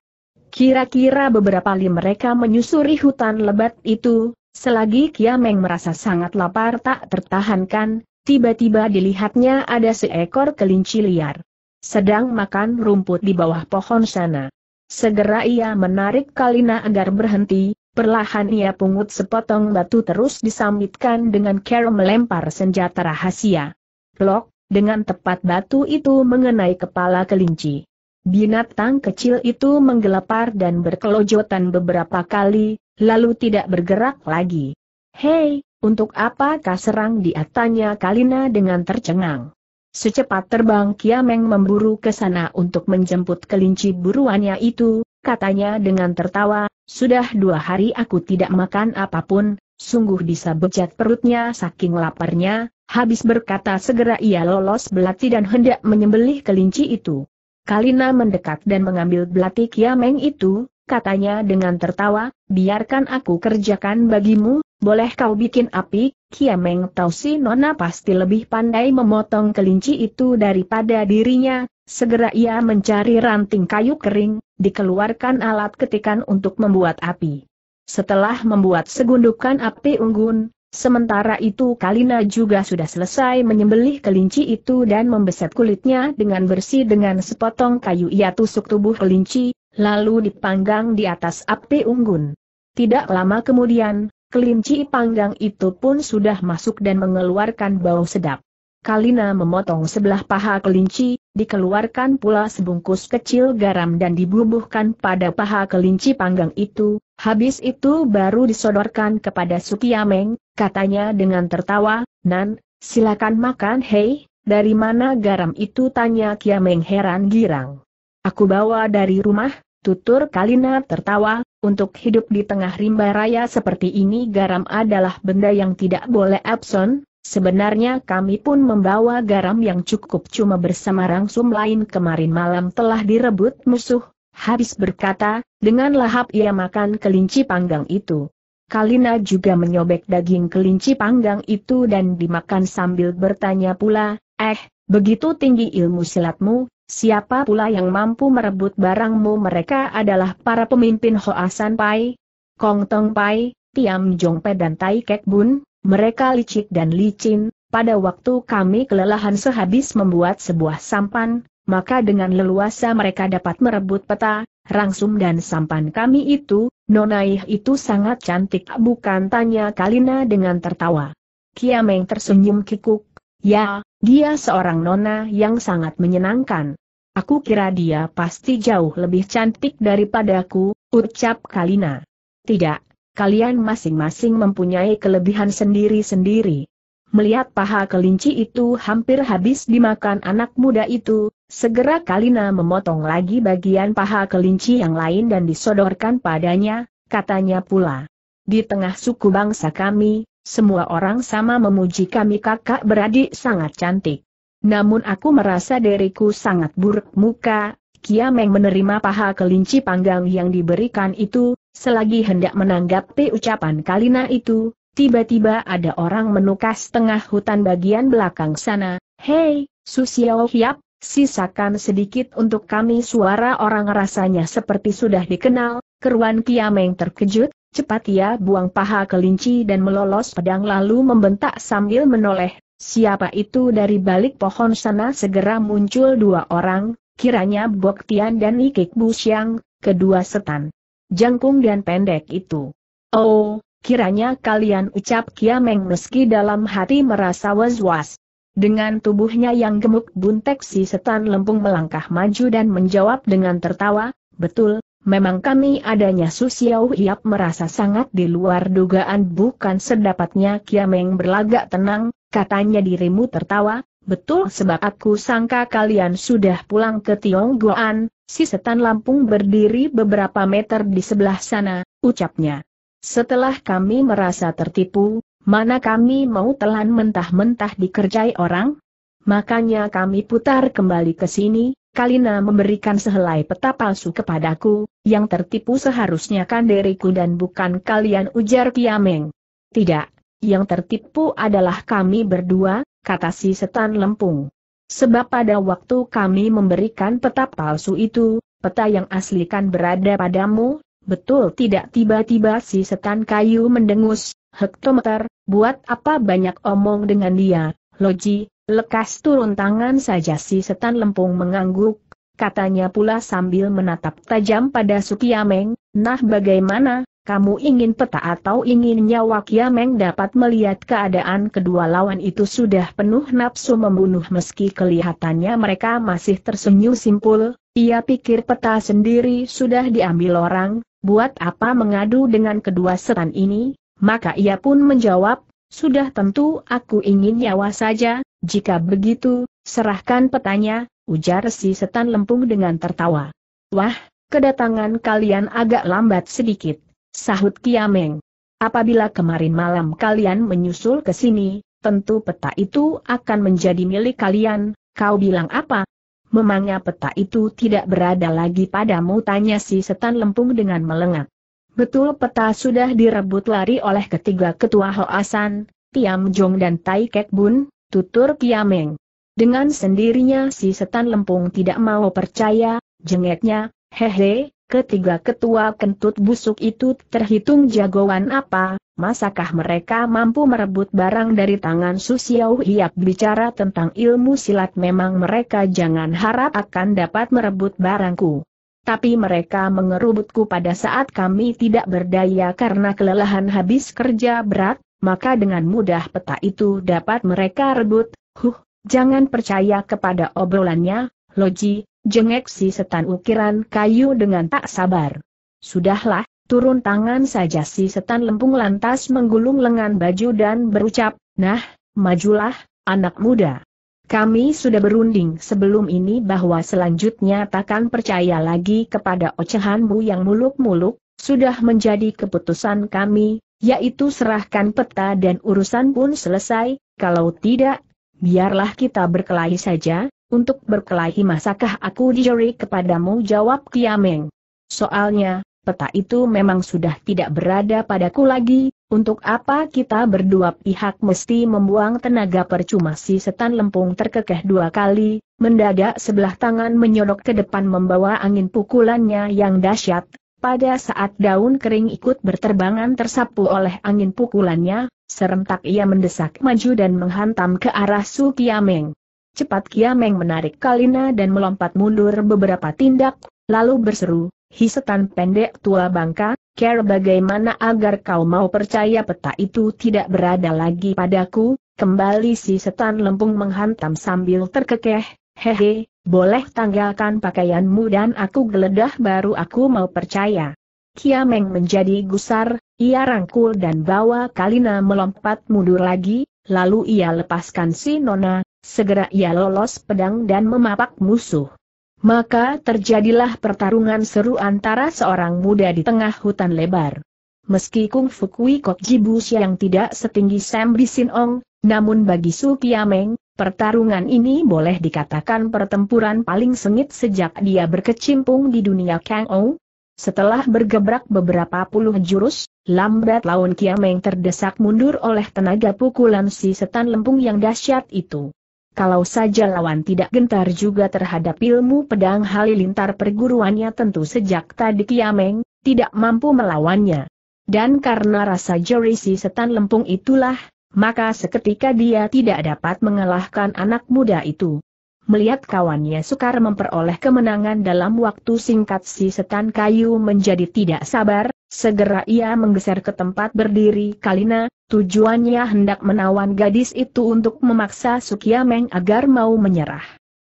Kira-kira beberapa kali mereka menyusuri hutan lebat itu, selagi Kiameng merasa sangat lapar tak tertahankan, tiba-tiba dilihatnya ada seekor kelinci liar. Sedang makan rumput di bawah pohon sana. Segera ia menarik Kalina agar berhenti, perlahan ia pungut sepotong batu terus disambitkan dengan cara melempar senjata rahasia. Lok, dengan tepat batu itu mengenai kepala kelinci. Binatang kecil itu menggelepar dan berkelojotan beberapa kali, lalu tidak bergerak lagi. Hei, untuk apa kau serang dia tanya Kalina dengan tercengang. Secepat terbang Kiameng memburu ke sana untuk menjemput kelinci buruannya itu, katanya dengan tertawa, sudah dua hari aku tidak makan apapun, sungguh bisa bejat perutnya saking laparnya, habis berkata segera ia lolos belati dan hendak menyembelih kelinci itu. Kalina mendekat dan mengambil belati Kiameng itu, katanya dengan tertawa, biarkan aku kerjakan bagimu, boleh kau bikin api, Kiameng tahu si Nona pasti lebih pandai memotong kelinci itu daripada dirinya, segera ia mencari ranting kayu kering, dikeluarkan alat ketikan untuk membuat api. Setelah membuat segundukan api unggun, Sementara itu Kalina juga sudah selesai menyembelih kelinci itu dan membeset kulitnya dengan bersih dengan sepotong kayu ia tusuk tubuh kelinci, lalu dipanggang di atas api unggun. Tidak lama kemudian, kelinci panggang itu pun sudah masuk dan mengeluarkan bau sedap. Kalina memotong sebelah paha kelinci, dikeluarkan pula sebungkus kecil garam dan dibubuhkan pada paha kelinci panggang itu, habis itu baru disodorkan kepada Sukiameng, katanya dengan tertawa, Nan, silakan makan hei, dari mana garam itu tanya Kiameng heran girang. Aku bawa dari rumah, tutur Kalina tertawa, untuk hidup di tengah rimba raya seperti ini garam adalah benda yang tidak boleh absen, Sebenarnya kami pun membawa garam yang cukup cuma bersama rangsum lain kemarin malam telah direbut musuh, habis berkata, dengan lahap ia makan kelinci panggang itu. Kalina juga menyobek daging kelinci panggang itu dan dimakan sambil bertanya pula, eh, begitu tinggi ilmu silatmu, siapa pula yang mampu merebut barangmu mereka adalah para pemimpin Hoasan Pai, Kong Tong Pai, Tiam Pe dan Tai Kek Bun, mereka licik dan licin, pada waktu kami kelelahan sehabis membuat sebuah sampan, maka dengan leluasa mereka dapat merebut peta, rangsum dan sampan kami itu, Nonaih itu sangat cantik bukan tanya Kalina dengan tertawa. Kiameng tersenyum kikuk, ya, dia seorang nona yang sangat menyenangkan. Aku kira dia pasti jauh lebih cantik daripadaku, ucap Kalina. Tidak, kalian masing-masing mempunyai kelebihan sendiri-sendiri. Melihat paha kelinci itu hampir habis dimakan anak muda itu, segera Kalina memotong lagi bagian paha kelinci yang lain dan disodorkan padanya, katanya pula. Di tengah suku bangsa kami, semua orang sama memuji kami kakak beradik sangat cantik. Namun aku merasa diriku sangat buruk muka, Kiameng menerima paha kelinci panggang yang diberikan itu, Selagi hendak menanggapi ucapan Kalina itu, tiba-tiba ada orang menukas tengah hutan bagian belakang sana. Hei, Susiao Hiap, sisakan sedikit untuk kami suara orang rasanya seperti sudah dikenal, keruan Kiameng terkejut, cepat ia buang paha kelinci dan melolos pedang lalu membentak sambil menoleh. Siapa itu dari balik pohon sana segera muncul dua orang, kiranya Bok Tian dan Ikik Bu Siang, kedua setan jangkung dan pendek itu. Oh, kiranya kalian ucap Kiameng meski dalam hati merasa was-was. Dengan tubuhnya yang gemuk buntek si setan lempung melangkah maju dan menjawab dengan tertawa, betul, memang kami adanya Susiau Hiap merasa sangat di luar dugaan bukan sedapatnya Kiameng berlagak tenang, katanya dirimu tertawa, betul sebab aku sangka kalian sudah pulang ke Tionggoan, Si setan Lampung berdiri beberapa meter di sebelah sana, ucapnya. Setelah kami merasa tertipu, mana kami mau telan mentah-mentah dikerjai orang? Makanya kami putar kembali ke sini, Kalina memberikan sehelai peta palsu kepadaku, yang tertipu seharusnya kan diriku dan bukan kalian ujar Kiameng. Tidak, yang tertipu adalah kami berdua, kata si setan lempung. Sebab pada waktu kami memberikan peta palsu itu, peta yang asli kan berada padamu, betul tidak tiba-tiba si setan kayu mendengus, hektometer, buat apa banyak omong dengan dia, loji, lekas turun tangan saja si setan lempung mengangguk, katanya pula sambil menatap tajam pada Sukiameng, nah bagaimana, kamu ingin peta atau ingin nyawa Kiameng dapat melihat keadaan kedua lawan itu sudah penuh nafsu membunuh meski kelihatannya mereka masih tersenyum simpul, ia pikir peta sendiri sudah diambil orang, buat apa mengadu dengan kedua setan ini, maka ia pun menjawab, sudah tentu aku ingin nyawa saja, jika begitu, serahkan petanya, ujar si setan lempung dengan tertawa. Wah, kedatangan kalian agak lambat sedikit Sahut Kiameng. Apabila kemarin malam kalian menyusul ke sini, tentu peta itu akan menjadi milik kalian, kau bilang apa? Memangnya peta itu tidak berada lagi padamu tanya si setan lempung dengan melengak. Betul peta sudah direbut lari oleh ketiga ketua Hoasan, Tiam Jong dan Tai Kek Bun, tutur Kiameng. Dengan sendirinya si setan lempung tidak mau percaya, jengeknya, hehe, Ketiga ketua kentut busuk itu terhitung jagoan apa, masakah mereka mampu merebut barang dari tangan Susiau Hiap bicara tentang ilmu silat memang mereka jangan harap akan dapat merebut barangku. Tapi mereka mengerubutku pada saat kami tidak berdaya karena kelelahan habis kerja berat, maka dengan mudah peta itu dapat mereka rebut, huh, jangan percaya kepada obrolannya, Loji, Jengek si setan ukiran kayu dengan tak sabar. Sudahlah, turun tangan saja si setan lempung lantas menggulung lengan baju dan berucap, nah, majulah, anak muda. Kami sudah berunding sebelum ini bahwa selanjutnya takkan percaya lagi kepada ocehanmu yang muluk-muluk, sudah menjadi keputusan kami, yaitu serahkan peta dan urusan pun selesai, kalau tidak, biarlah kita berkelahi saja, untuk berkelahi masakah aku dijeri kepadamu jawab Kiameng. Soalnya, peta itu memang sudah tidak berada padaku lagi, untuk apa kita berdua pihak mesti membuang tenaga percuma si setan lempung terkekeh dua kali, mendadak sebelah tangan menyodok ke depan membawa angin pukulannya yang dahsyat, pada saat daun kering ikut berterbangan tersapu oleh angin pukulannya, serentak ia mendesak maju dan menghantam ke arah Su Kiameng. Cepat Kiameng menarik Kalina dan melompat mundur beberapa tindak, lalu berseru, Hisetan pendek tua bangka, care bagaimana agar kau mau percaya peta itu tidak berada lagi padaku, kembali si setan lempung menghantam sambil terkekeh, hehe, boleh tanggalkan pakaianmu dan aku geledah baru aku mau percaya. Kiameng menjadi gusar, ia rangkul dan bawa Kalina melompat mundur lagi, lalu ia lepaskan si Nona, Segera ia lolos pedang dan memapak musuh. Maka terjadilah pertarungan seru antara seorang muda di tengah hutan lebar. Meski Kung Fu Kui Kok Jibu yang tidak setinggi Sam Bisin Ong, namun bagi Su Kiameng, pertarungan ini boleh dikatakan pertempuran paling sengit sejak dia berkecimpung di dunia Kang Ou. Setelah bergebrak beberapa puluh jurus, lambat laun Kiameng terdesak mundur oleh tenaga pukulan si setan lempung yang dahsyat itu kalau saja lawan tidak gentar juga terhadap ilmu pedang halilintar perguruannya tentu sejak tadi Kiameng, tidak mampu melawannya. Dan karena rasa jerisi setan lempung itulah, maka seketika dia tidak dapat mengalahkan anak muda itu. Melihat kawannya sukar memperoleh kemenangan dalam waktu singkat si setan kayu menjadi tidak sabar, segera ia menggeser ke tempat berdiri Kalina, tujuannya hendak menawan gadis itu untuk memaksa Sukiameng agar mau menyerah.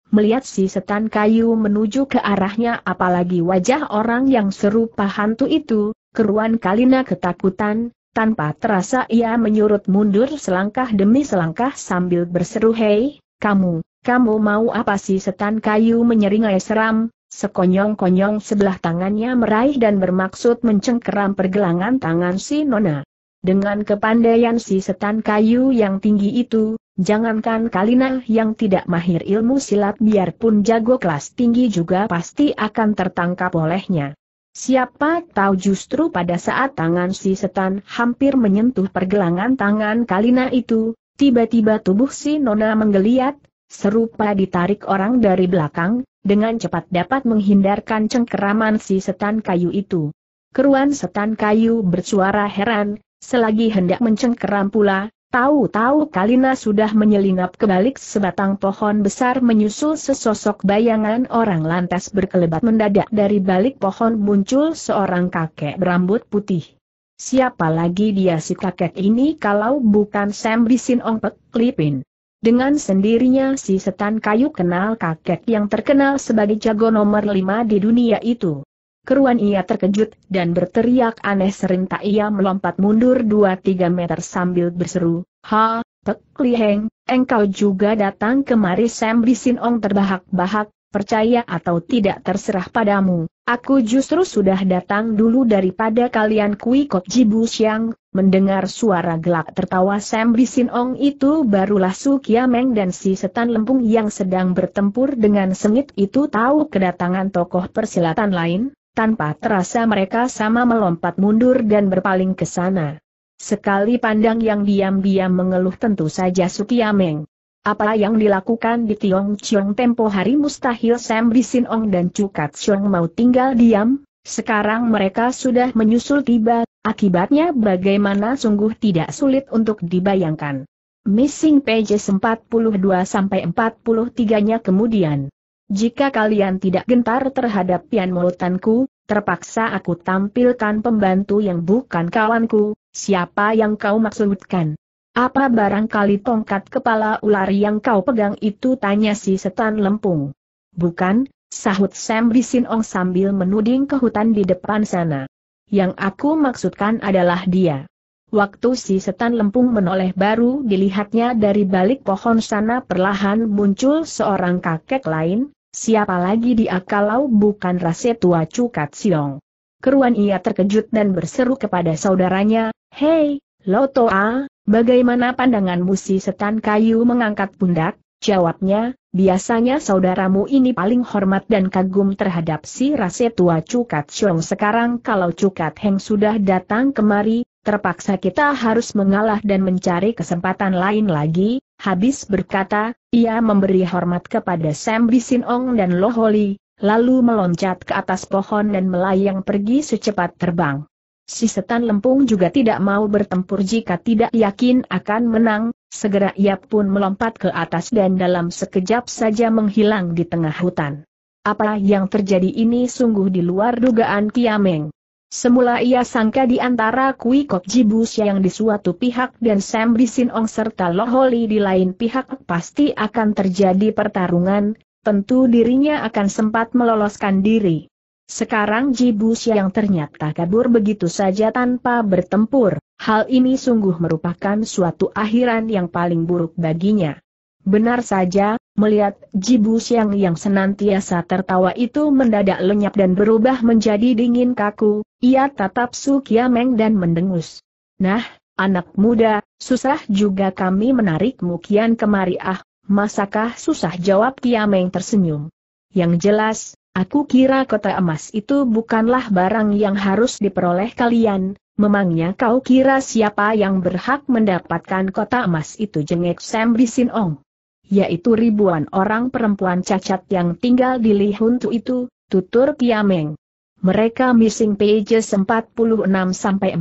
Melihat si setan kayu menuju ke arahnya apalagi wajah orang yang serupa hantu itu, keruan Kalina ketakutan, tanpa terasa ia menyurut mundur selangkah demi selangkah sambil berseru hei, kamu, kamu mau apa sih setan kayu menyeringai seram, sekonyong-konyong sebelah tangannya meraih dan bermaksud mencengkeram pergelangan tangan si Nona. Dengan kepandaian si setan kayu yang tinggi itu, jangankan Kalina yang tidak mahir ilmu silat biarpun jago kelas tinggi juga pasti akan tertangkap olehnya. Siapa tahu justru pada saat tangan si setan hampir menyentuh pergelangan tangan Kalina itu, tiba-tiba tubuh si Nona menggeliat, Serupa ditarik orang dari belakang, dengan cepat dapat menghindarkan cengkeraman si setan kayu itu. Keruan setan kayu bersuara heran, selagi hendak mencengkeram pula, tahu-tahu Kalina sudah menyelinap ke balik sebatang pohon besar menyusul sesosok bayangan orang lantas berkelebat mendadak dari balik pohon muncul seorang kakek berambut putih. Siapa lagi dia si kakek ini kalau bukan Sam Bisin Ongpek Klipin? Dengan sendirinya si setan kayu kenal kakek yang terkenal sebagai jago nomor lima di dunia itu. Keruan ia terkejut dan berteriak aneh serentak ia melompat mundur dua tiga meter sambil berseru, Ha, Pek Liheng, engkau juga datang kemari Sam Ong terbahak-bahak, percaya atau tidak terserah padamu, aku justru sudah datang dulu daripada kalian Kui Kot Jibu Siang, mendengar suara gelak tertawa Sam Bisin Ong itu barulah Su Kiameng dan si setan lempung yang sedang bertempur dengan sengit itu tahu kedatangan tokoh persilatan lain, tanpa terasa mereka sama melompat mundur dan berpaling ke sana. Sekali pandang yang diam-diam mengeluh tentu saja Sukiameng. Apa yang dilakukan di Tiong Chiong tempo hari mustahil Sam Bisin Ong dan Cukat Chiong mau tinggal diam, sekarang mereka sudah menyusul tiba, akibatnya bagaimana sungguh tidak sulit untuk dibayangkan. Missing pages 42-43-nya kemudian. Jika kalian tidak gentar terhadap pian mulutanku, terpaksa aku tampilkan pembantu yang bukan kawanku, siapa yang kau maksudkan? Apa barangkali tongkat kepala ular yang kau pegang itu tanya si setan lempung. Bukan, sahut Sam Bisinong sambil menuding ke hutan di depan sana. Yang aku maksudkan adalah dia. Waktu si setan lempung menoleh baru dilihatnya dari balik pohon sana perlahan muncul seorang kakek lain, siapa lagi dia kalau bukan rase tua Cukat Siong. Keruan ia terkejut dan berseru kepada saudaranya, Hei, Lotoa, Bagaimana pandangan musi setan kayu mengangkat pundak? Jawabnya, biasanya saudaramu ini paling hormat dan kagum terhadap si rase tua Cukat Chong. sekarang kalau Cukat Heng sudah datang kemari, terpaksa kita harus mengalah dan mencari kesempatan lain lagi, habis berkata, ia memberi hormat kepada Sam ong dan Loholi, lalu meloncat ke atas pohon dan melayang pergi secepat terbang. Si setan lempung juga tidak mau bertempur jika tidak yakin akan menang, segera ia pun melompat ke atas dan dalam sekejap saja menghilang di tengah hutan. Apa yang terjadi ini sungguh di luar dugaan Kiameng. Semula ia sangka di antara Kui Kok Jibus yang di suatu pihak dan Sam Bisin Ong serta Loholi di lain pihak pasti akan terjadi pertarungan, tentu dirinya akan sempat meloloskan diri. Sekarang Jibu yang ternyata kabur begitu saja tanpa bertempur, hal ini sungguh merupakan suatu akhiran yang paling buruk baginya. Benar saja, melihat Jibu Siang yang senantiasa tertawa itu mendadak lenyap dan berubah menjadi dingin kaku, ia tatap Su Kiameng dan mendengus. Nah, anak muda, susah juga kami menarik kian kemari ah, masakah susah jawab Kiameng tersenyum. Yang jelas, Aku kira kota emas itu bukanlah barang yang harus diperoleh kalian, memangnya kau kira siapa yang berhak mendapatkan kota emas itu jengek Sam Bisin Ong. Yaitu ribuan orang perempuan cacat yang tinggal di Lihuntu itu, tutur Piameng. Mereka missing pages 46 47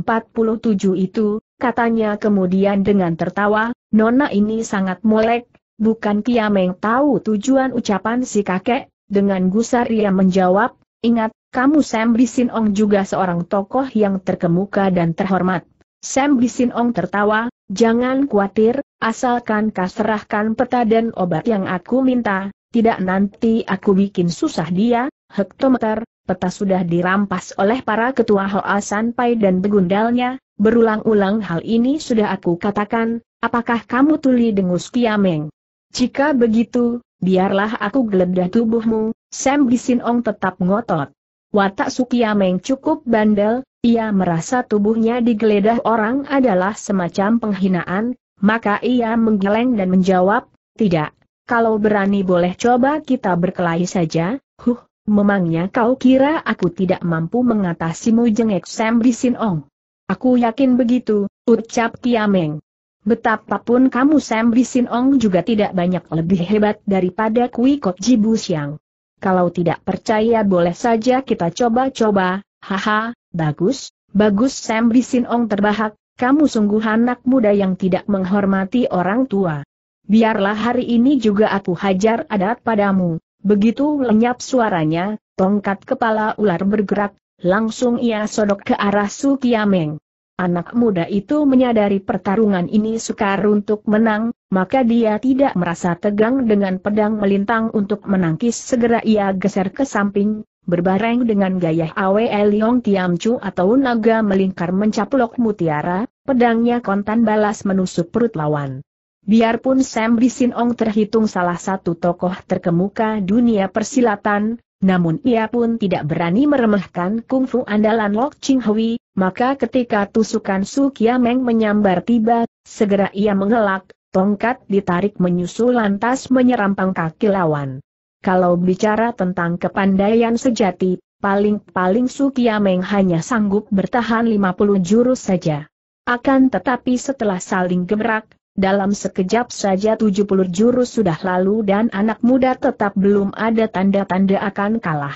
itu, katanya kemudian dengan tertawa, Nona ini sangat molek, bukan Piameng tahu tujuan ucapan si kakek, dengan gusar ia menjawab, ingat, kamu Sam Bisin Ong juga seorang tokoh yang terkemuka dan terhormat. Sam Bisin Ong tertawa, jangan khawatir, asalkan kau serahkan peta dan obat yang aku minta, tidak nanti aku bikin susah dia, hektometer, peta sudah dirampas oleh para ketua Hoa Sanpai dan begundalnya, berulang-ulang hal ini sudah aku katakan, apakah kamu tuli dengus Piameng? Jika begitu, biarlah aku geledah tubuhmu, Sam Ong tetap ngotot. Watak Sukiameng cukup bandel, ia merasa tubuhnya digeledah orang adalah semacam penghinaan, maka ia menggeleng dan menjawab, tidak, kalau berani boleh coba kita berkelahi saja, huh, memangnya kau kira aku tidak mampu mengatasimu jengek Sam Ong. Aku yakin begitu, ucap Kiameng. Betapapun kamu Sam Ong juga tidak banyak lebih hebat daripada Kui Kot Jibu Siang. Kalau tidak percaya boleh saja kita coba-coba, haha, bagus, bagus Sam Ong terbahak, kamu sungguh anak muda yang tidak menghormati orang tua. Biarlah hari ini juga aku hajar adat padamu. Begitu lenyap suaranya, tongkat kepala ular bergerak, langsung ia sodok ke arah Su Kiameng. Anak muda itu menyadari pertarungan ini sukar untuk menang, maka dia tidak merasa tegang dengan pedang melintang untuk menangkis segera ia geser ke samping, berbareng dengan gaya Awe Leong Tiam Chu atau naga melingkar mencaplok mutiara, pedangnya kontan balas menusuk perut lawan. Biarpun Sam Bisin Ong terhitung salah satu tokoh terkemuka dunia persilatan, namun ia pun tidak berani meremehkan kungfu andalan Lok Ching Hui, maka ketika tusukan Su Kiameng menyambar tiba, segera ia mengelak, tongkat ditarik menyusul lantas menyerampang kaki lawan. Kalau bicara tentang kepandaian sejati, paling-paling Su Kiameng hanya sanggup bertahan 50 jurus saja. Akan tetapi setelah saling gebrak, dalam sekejap saja tujuh puluh jurus sudah lalu dan anak muda tetap belum ada tanda-tanda akan kalah.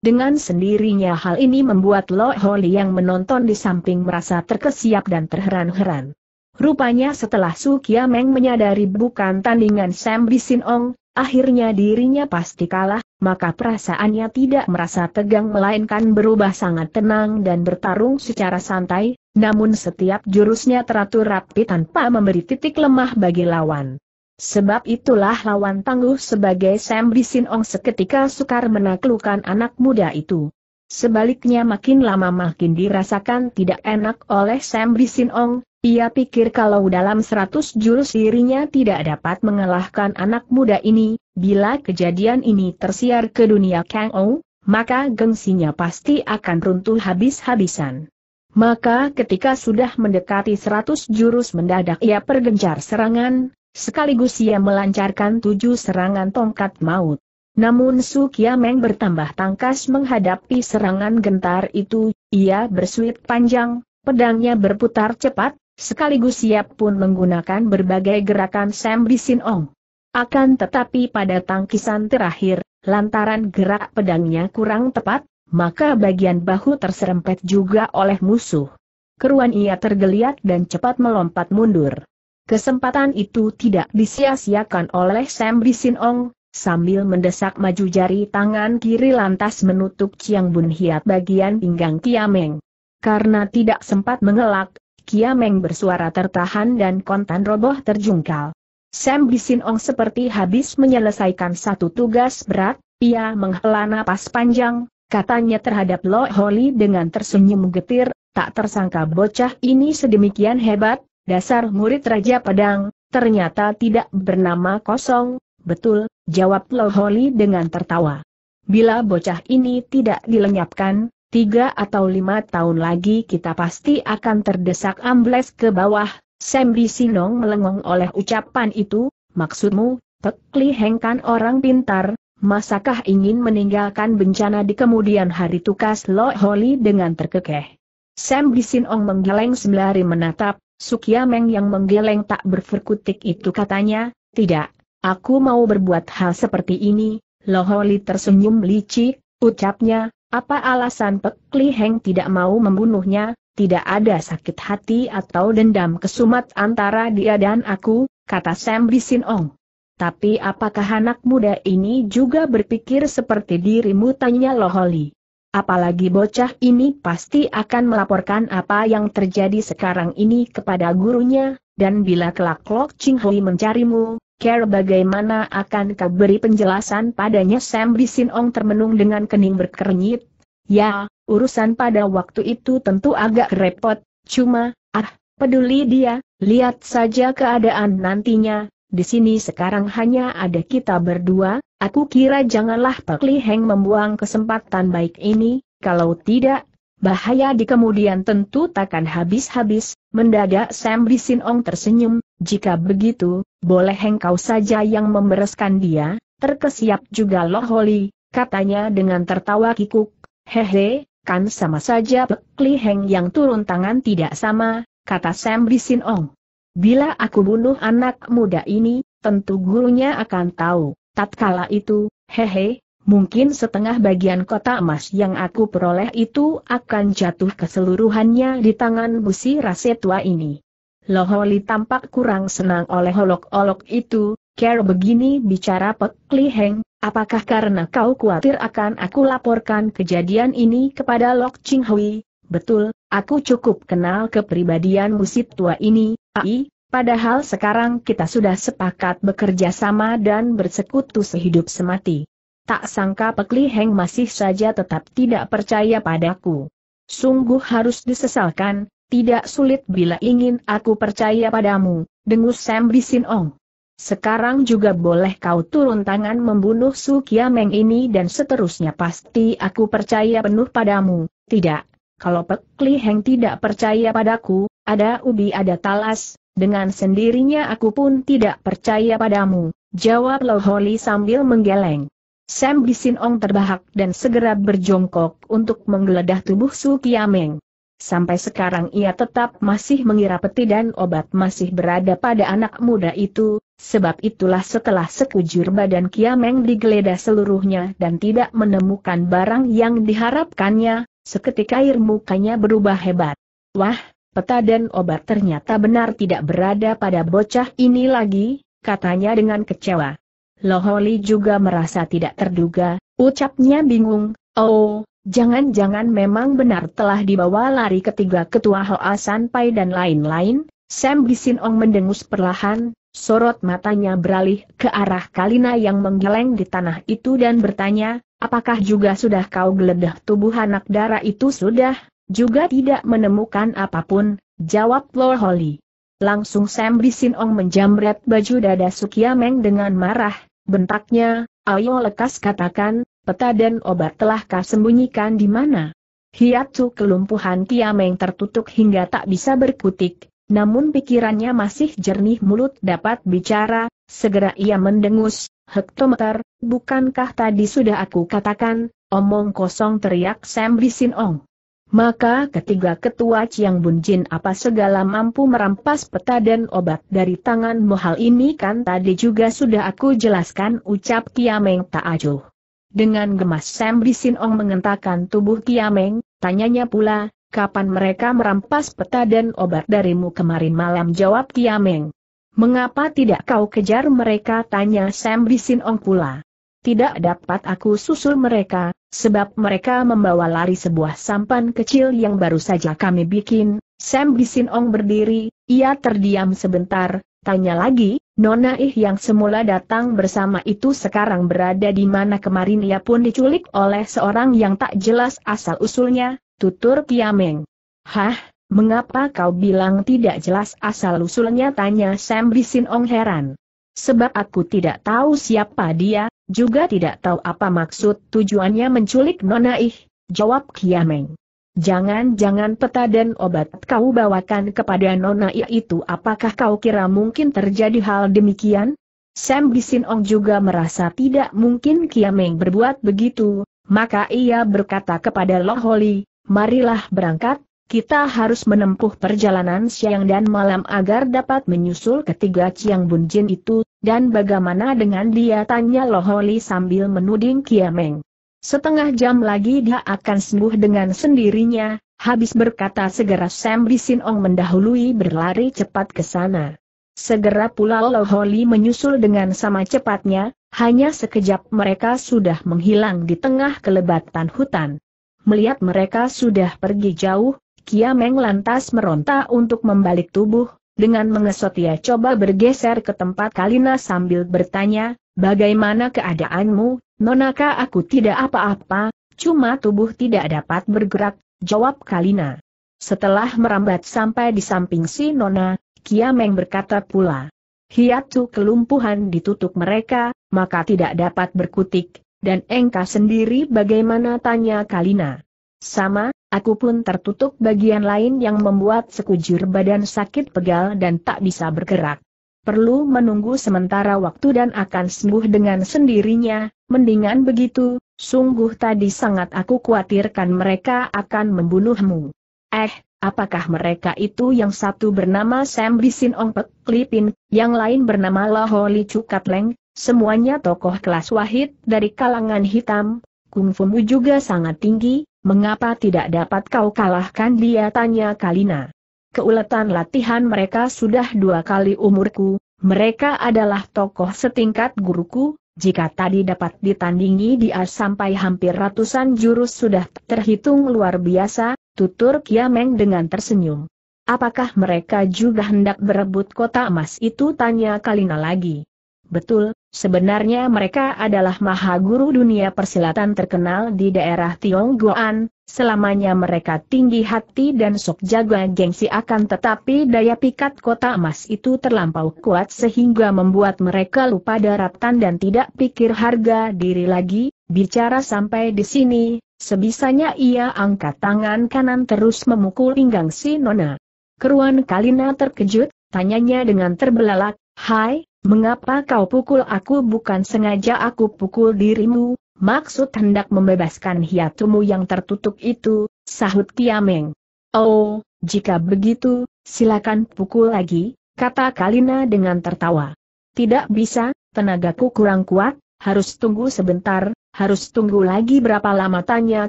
Dengan sendirinya hal ini membuat Lo Holi yang menonton di samping merasa terkesiap dan terheran-heran. Rupanya setelah Su Kiameng menyadari bukan tandingan Sam Bisinong, akhirnya dirinya pasti kalah, maka perasaannya tidak merasa tegang melainkan berubah sangat tenang dan bertarung secara santai, namun setiap jurusnya teratur rapi tanpa memberi titik lemah bagi lawan. Sebab itulah lawan tangguh sebagai Sam Bisinong seketika sukar menaklukkan anak muda itu. Sebaliknya makin lama makin dirasakan tidak enak oleh Sam Bisinong, ia pikir kalau dalam seratus jurus dirinya tidak dapat mengalahkan anak muda ini, bila kejadian ini tersiar ke dunia Kang Ong, maka gengsinya pasti akan runtuh habis-habisan. Maka ketika sudah mendekati seratus jurus mendadak ia pergencar serangan, sekaligus ia melancarkan tujuh serangan tongkat maut. Namun Su Kiameng bertambah tangkas menghadapi serangan gentar itu, ia bersuit panjang, pedangnya berputar cepat, sekaligus siap pun menggunakan berbagai gerakan Sam Sin Ong. Akan tetapi pada tangkisan terakhir, lantaran gerak pedangnya kurang tepat, maka bagian bahu terserempet juga oleh musuh. Keruan ia tergeliat dan cepat melompat mundur. Kesempatan itu tidak disia-siakan oleh Sam Ong, sambil mendesak maju jari tangan kiri lantas menutup Chiang Bun Hiat bagian pinggang Kiameng. Karena tidak sempat mengelak, Kiameng bersuara tertahan dan kontan roboh terjungkal. Sam Ong seperti habis menyelesaikan satu tugas berat, ia menghela napas panjang, Katanya terhadap Lo Holi dengan tersenyum getir, tak tersangka bocah ini sedemikian hebat, dasar murid Raja Pedang, ternyata tidak bernama kosong, betul, jawab Lo Holi dengan tertawa. Bila bocah ini tidak dilenyapkan, tiga atau lima tahun lagi kita pasti akan terdesak ambles ke bawah, Sembi Sinong melengong oleh ucapan itu, maksudmu, Tekli hengkan orang pintar, Masakah ingin meninggalkan bencana di kemudian hari tukas Lo Holi dengan terkekeh? Sam Bisinong menggeleng sembari menatap, Sukiameng yang menggeleng tak berfirkutik itu katanya, tidak, aku mau berbuat hal seperti ini, Lo Holi tersenyum licik, ucapnya, apa alasan Pek Li Heng tidak mau membunuhnya, tidak ada sakit hati atau dendam kesumat antara dia dan aku, kata Sam Ong. Tapi apakah anak muda ini juga berpikir seperti dirimu tanya Loholi? Apalagi bocah ini pasti akan melaporkan apa yang terjadi sekarang ini kepada gurunya, dan bila kelak Lok Ching Hui mencarimu, care bagaimana akan kau beri penjelasan padanya Sam Bisin Ong termenung dengan kening berkernyit. Ya, urusan pada waktu itu tentu agak repot, cuma, ah, peduli dia, lihat saja keadaan nantinya, di sini sekarang hanya ada kita berdua, aku kira janganlah Pak Li Heng membuang kesempatan baik ini, kalau tidak, bahaya di kemudian tentu takkan habis-habis, mendadak Sam Bisin Ong tersenyum, jika begitu, boleh engkau saja yang membereskan dia, terkesiap juga Loh Holly, katanya dengan tertawa kikuk, hehe, kan sama saja Pak Li Heng yang turun tangan tidak sama, kata Sam Bisin Ong. Bila aku bunuh anak muda ini, tentu gurunya akan tahu. Tatkala itu, hehe, mungkin setengah bagian kota emas yang aku peroleh itu akan jatuh keseluruhannya di tangan busi rase tua ini. Loholi tampak kurang senang oleh olok-olok itu, Care begini bicara Pek Li Heng, apakah karena kau khawatir akan aku laporkan kejadian ini kepada Lok Ching Hui? Betul, aku cukup kenal kepribadian musib tua ini, AI, ah, padahal sekarang kita sudah sepakat bekerja sama dan bersekutu sehidup semati. Tak sangka Pekli Heng masih saja tetap tidak percaya padaku. Sungguh harus disesalkan, tidak sulit bila ingin aku percaya padamu, dengus Sam Bisin Ong. Sekarang juga boleh kau turun tangan membunuh Su Kiameng ini dan seterusnya pasti aku percaya penuh padamu, tidak. Kalau Pek Heng tidak percaya padaku, ada ubi ada talas, dengan sendirinya aku pun tidak percaya padamu, jawab Loholi sambil menggeleng. Sam Bisinong terbahak dan segera berjongkok untuk menggeledah tubuh Su Kiameng. Sampai sekarang ia tetap masih mengira peti dan obat masih berada pada anak muda itu, sebab itulah setelah sekujur badan Kiameng digeledah seluruhnya dan tidak menemukan barang yang diharapkannya, seketika air mukanya berubah hebat. Wah, peta dan obat ternyata benar tidak berada pada bocah ini lagi, katanya dengan kecewa. Loholi juga merasa tidak terduga, ucapnya bingung, oh, jangan-jangan memang benar telah dibawa lari ketiga ketua Hoa Sanpai dan lain-lain, Sam Bisinong mendengus perlahan, sorot matanya beralih ke arah Kalina yang menggeleng di tanah itu dan bertanya, apakah juga sudah kau geledah tubuh anak darah itu sudah? Juga tidak menemukan apapun, jawab Lor Holly. Langsung Sam Bisin Ong menjamret baju dada Sukiameng dengan marah, bentaknya, ayo lekas katakan, peta dan obat telah kau sembunyikan di mana. Hiatu kelumpuhan Meng tertutup hingga tak bisa berkutik, namun pikirannya masih jernih mulut dapat bicara, segera ia mendengus, hektometer, bukankah tadi sudah aku katakan, omong kosong teriak Sam Bisin Ong. Maka ketiga ketua Chiang Bun Jin apa segala mampu merampas peta dan obat dari tangan mohal ini kan tadi juga sudah aku jelaskan ucap Kiameng tak acuh. Dengan gemas Sam Bisin Ong mengentakkan tubuh Kiameng, tanyanya pula, kapan mereka merampas peta dan obat darimu kemarin malam jawab Kiameng. Mengapa tidak kau kejar mereka tanya Sam Bisin Ong pula tidak dapat aku susul mereka, sebab mereka membawa lari sebuah sampan kecil yang baru saja kami bikin. Sam Ong berdiri, ia terdiam sebentar, tanya lagi, Nona Ih yang semula datang bersama itu sekarang berada di mana kemarin ia pun diculik oleh seorang yang tak jelas asal-usulnya, tutur Piameng. Hah, mengapa kau bilang tidak jelas asal-usulnya tanya Sam Ong heran. Sebab aku tidak tahu siapa dia, juga tidak tahu apa maksud tujuannya menculik Nona Ih, jawab Kiameng. Jangan-jangan peta dan obat kau bawakan kepada Nona Ih itu apakah kau kira mungkin terjadi hal demikian? Sam Ong juga merasa tidak mungkin Kiameng berbuat begitu, maka ia berkata kepada Loholi, marilah berangkat, kita harus menempuh perjalanan siang dan malam agar dapat menyusul ketiga Chiang Bunjin itu, dan bagaimana dengan dia tanya Loholi sambil menuding Kiameng. Setengah jam lagi dia akan sembuh dengan sendirinya, habis berkata segera Sam Bisinong mendahului berlari cepat ke sana. Segera pula Loholi menyusul dengan sama cepatnya, hanya sekejap mereka sudah menghilang di tengah kelebatan hutan. Melihat mereka sudah pergi jauh, Kia lantas meronta untuk membalik tubuh, dengan mengesot ia coba bergeser ke tempat Kalina sambil bertanya, bagaimana keadaanmu, Nonaka aku tidak apa-apa, cuma tubuh tidak dapat bergerak, jawab Kalina. Setelah merambat sampai di samping si Nona, Kiameng berkata pula. Hiatu kelumpuhan ditutup mereka, maka tidak dapat berkutik, dan Engka sendiri bagaimana tanya Kalina. Sama, aku pun tertutup bagian lain yang membuat sekujur badan sakit pegal dan tak bisa bergerak. Perlu menunggu sementara waktu dan akan sembuh dengan sendirinya, mendingan begitu, sungguh tadi sangat aku khawatirkan mereka akan membunuhmu. Eh, apakah mereka itu yang satu bernama Sam Bisin Ong Pek Lipin, yang lain bernama Laholi Cukat Cukatleng, semuanya tokoh kelas wahid dari kalangan hitam, kungfumu juga sangat tinggi, Mengapa tidak dapat kau kalahkan dia tanya Kalina. Keuletan latihan mereka sudah dua kali umurku, mereka adalah tokoh setingkat guruku, jika tadi dapat ditandingi dia sampai hampir ratusan jurus sudah terhitung luar biasa, tutur Kiameng dengan tersenyum. Apakah mereka juga hendak berebut kota emas itu tanya Kalina lagi. Betul, Sebenarnya mereka adalah maha guru dunia persilatan terkenal di daerah Tionggoan, selamanya mereka tinggi hati dan sok jaga gengsi akan tetapi daya pikat kota emas itu terlampau kuat sehingga membuat mereka lupa daratan dan tidak pikir harga diri lagi, bicara sampai di sini, sebisanya ia angkat tangan kanan terus memukul pinggang si Nona. Keruan Kalina terkejut, tanyanya dengan terbelalak, Hai, Mengapa kau pukul aku bukan sengaja aku pukul dirimu, maksud hendak membebaskan hiatumu yang tertutup itu, sahut Kiameng. Oh, jika begitu, silakan pukul lagi, kata Kalina dengan tertawa. Tidak bisa, tenagaku kurang kuat, harus tunggu sebentar, harus tunggu lagi berapa lama tanya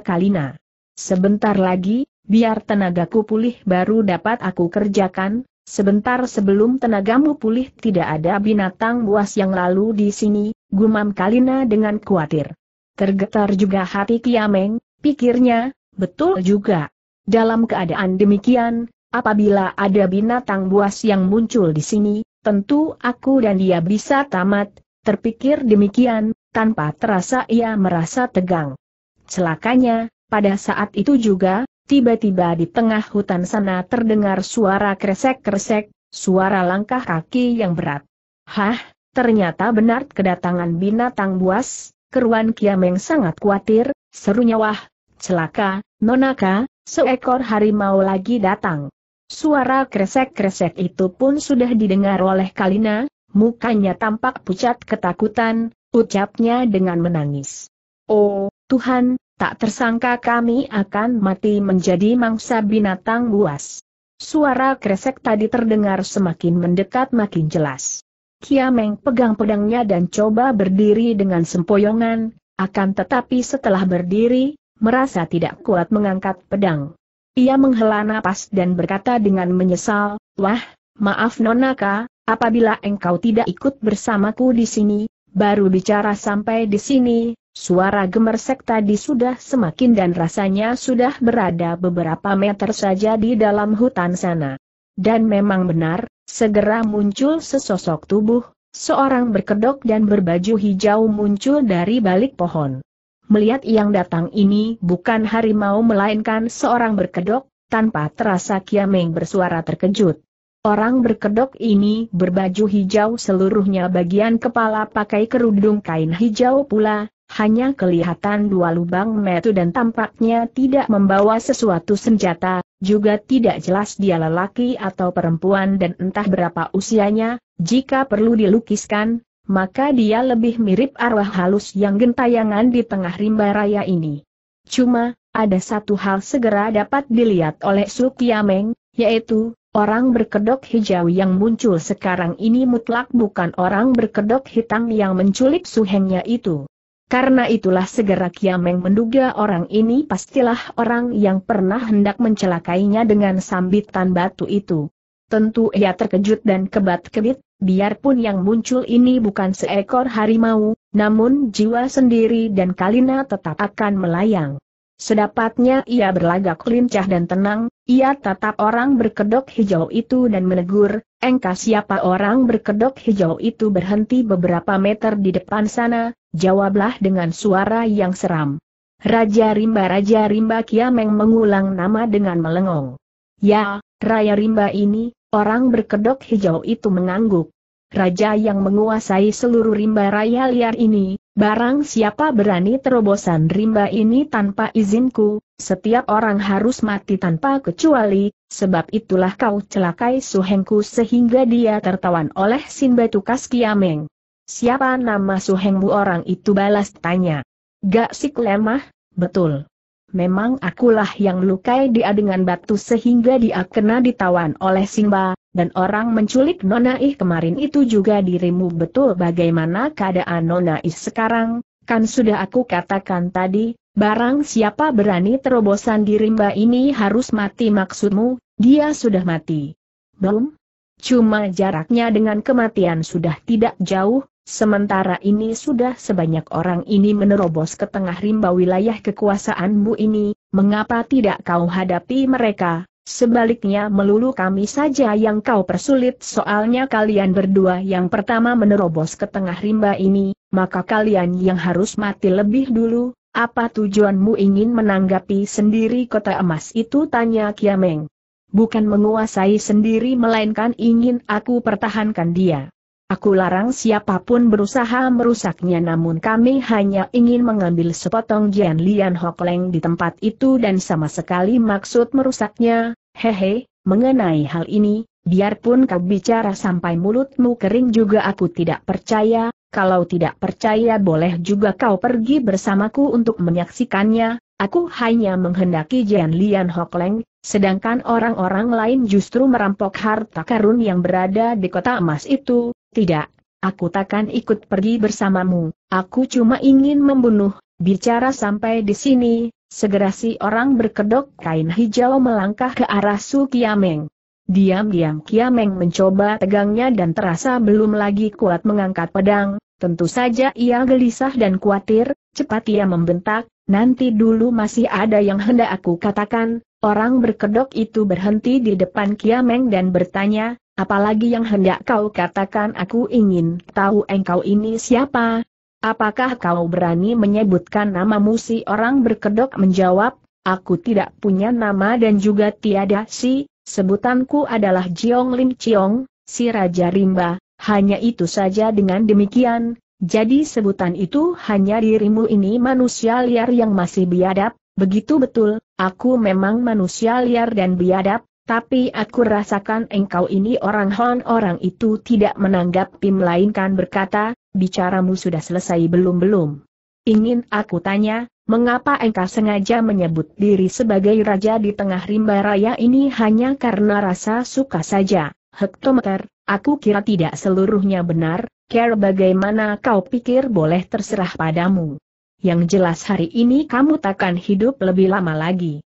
Kalina. Sebentar lagi, biar tenagaku pulih baru dapat aku kerjakan, Sebentar sebelum tenagamu pulih tidak ada binatang buas yang lalu di sini, gumam Kalina dengan khawatir. Tergetar juga hati Kiameng, pikirnya, betul juga. Dalam keadaan demikian, apabila ada binatang buas yang muncul di sini, tentu aku dan dia bisa tamat, terpikir demikian, tanpa terasa ia merasa tegang. Celakanya, pada saat itu juga, Tiba-tiba di tengah hutan sana terdengar suara kresek-kresek, suara langkah kaki yang berat. Hah, ternyata benar kedatangan binatang buas, keruan Kiameng sangat khawatir, serunya wah, celaka, nonaka, seekor harimau lagi datang. Suara kresek-kresek itu pun sudah didengar oleh Kalina, mukanya tampak pucat ketakutan, ucapnya dengan menangis. Oh, Tuhan, Tak tersangka kami akan mati menjadi mangsa binatang buas. Suara kresek tadi terdengar semakin mendekat makin jelas. Kiameng pegang pedangnya dan coba berdiri dengan sempoyongan, akan tetapi setelah berdiri, merasa tidak kuat mengangkat pedang. Ia menghela napas dan berkata dengan menyesal, Wah, maaf Nonaka, apabila engkau tidak ikut bersamaku di sini, baru bicara sampai di sini, Suara gemersek tadi sudah semakin dan rasanya sudah berada beberapa meter saja di dalam hutan sana. Dan memang benar, segera muncul sesosok tubuh, seorang berkedok dan berbaju hijau muncul dari balik pohon. Melihat yang datang ini bukan harimau melainkan seorang berkedok, tanpa terasa Kiameng bersuara terkejut. Orang berkedok ini berbaju hijau seluruhnya bagian kepala pakai kerudung kain hijau pula, hanya kelihatan dua lubang metu dan tampaknya tidak membawa sesuatu senjata, juga tidak jelas dia lelaki atau perempuan dan entah berapa usianya, jika perlu dilukiskan, maka dia lebih mirip arwah halus yang gentayangan di tengah rimba raya ini. Cuma, ada satu hal segera dapat dilihat oleh Sukiameng, yaitu, Orang berkedok hijau yang muncul sekarang ini mutlak bukan orang berkedok hitam yang menculik suhengnya itu. Karena itulah segera Kiameng menduga orang ini pastilah orang yang pernah hendak mencelakainya dengan sambitan batu itu. Tentu ia terkejut dan kebat-kebit, biarpun yang muncul ini bukan seekor harimau, namun jiwa sendiri dan kalina tetap akan melayang. Sedapatnya ia berlagak lincah dan tenang, ia tatap orang berkedok hijau itu dan menegur, engkau siapa orang berkedok hijau itu berhenti beberapa meter di depan sana, jawablah dengan suara yang seram. Raja Rimba Raja Rimba Kiameng mengulang nama dengan melengong. Ya, Raya Rimba ini, orang berkedok hijau itu mengangguk raja yang menguasai seluruh rimba raya liar ini, barang siapa berani terobosan rimba ini tanpa izinku, setiap orang harus mati tanpa kecuali, sebab itulah kau celakai suhengku sehingga dia tertawan oleh Sin tukas Kiameng. Siapa nama suhengmu orang itu balas tanya. Gak sik lemah, betul. Memang akulah yang lukai dia dengan batu sehingga dia kena ditawan oleh Simba, dan orang menculik Nona Ih kemarin itu juga dirimu betul bagaimana keadaan Nona Ih sekarang, kan sudah aku katakan tadi, barang siapa berani terobosan di rimba ini harus mati maksudmu, dia sudah mati. Belum? Cuma jaraknya dengan kematian sudah tidak jauh, sementara ini sudah sebanyak orang ini menerobos ke tengah rimba wilayah kekuasaanmu ini, mengapa tidak kau hadapi mereka, Sebaliknya melulu kami saja yang kau persulit soalnya kalian berdua yang pertama menerobos ke tengah rimba ini, maka kalian yang harus mati lebih dulu, apa tujuanmu ingin menanggapi sendiri kota emas itu tanya Kiameng. Bukan menguasai sendiri melainkan ingin aku pertahankan dia. Aku larang siapapun berusaha merusaknya namun kami hanya ingin mengambil sepotong Jian Lian Hok Leng di tempat itu dan sama sekali maksud merusaknya, hehe, mengenai hal ini, biarpun kau bicara sampai mulutmu kering juga aku tidak percaya, kalau tidak percaya boleh juga kau pergi bersamaku untuk menyaksikannya, aku hanya menghendaki Jian Lian Hok Leng, sedangkan orang-orang lain justru merampok harta karun yang berada di kota emas itu, tidak, aku takkan ikut pergi bersamamu, aku cuma ingin membunuh, bicara sampai di sini, segera si orang berkedok kain hijau melangkah ke arah Su Kiameng. Diam-diam Kiameng mencoba tegangnya dan terasa belum lagi kuat mengangkat pedang, tentu saja ia gelisah dan khawatir, cepat ia membentak, nanti dulu masih ada yang hendak aku katakan, orang berkedok itu berhenti di depan Kiameng dan bertanya, Apalagi yang hendak kau katakan aku ingin tahu engkau ini siapa? Apakah kau berani menyebutkan nama si orang berkedok menjawab, aku tidak punya nama dan juga tiada si, sebutanku adalah Jiong Lim Chiong, si Raja Rimba, hanya itu saja dengan demikian, jadi sebutan itu hanya dirimu ini manusia liar yang masih biadab, begitu betul, aku memang manusia liar dan biadab, tapi aku rasakan engkau ini orang Hon orang itu tidak menanggap pim melainkan berkata, bicaramu sudah selesai belum-belum. Ingin aku tanya, mengapa engkau sengaja menyebut diri sebagai raja di tengah rimba raya ini hanya karena rasa suka saja, hektometer, aku kira tidak seluruhnya benar, care bagaimana kau pikir boleh terserah padamu. Yang jelas hari ini kamu takkan hidup lebih lama lagi.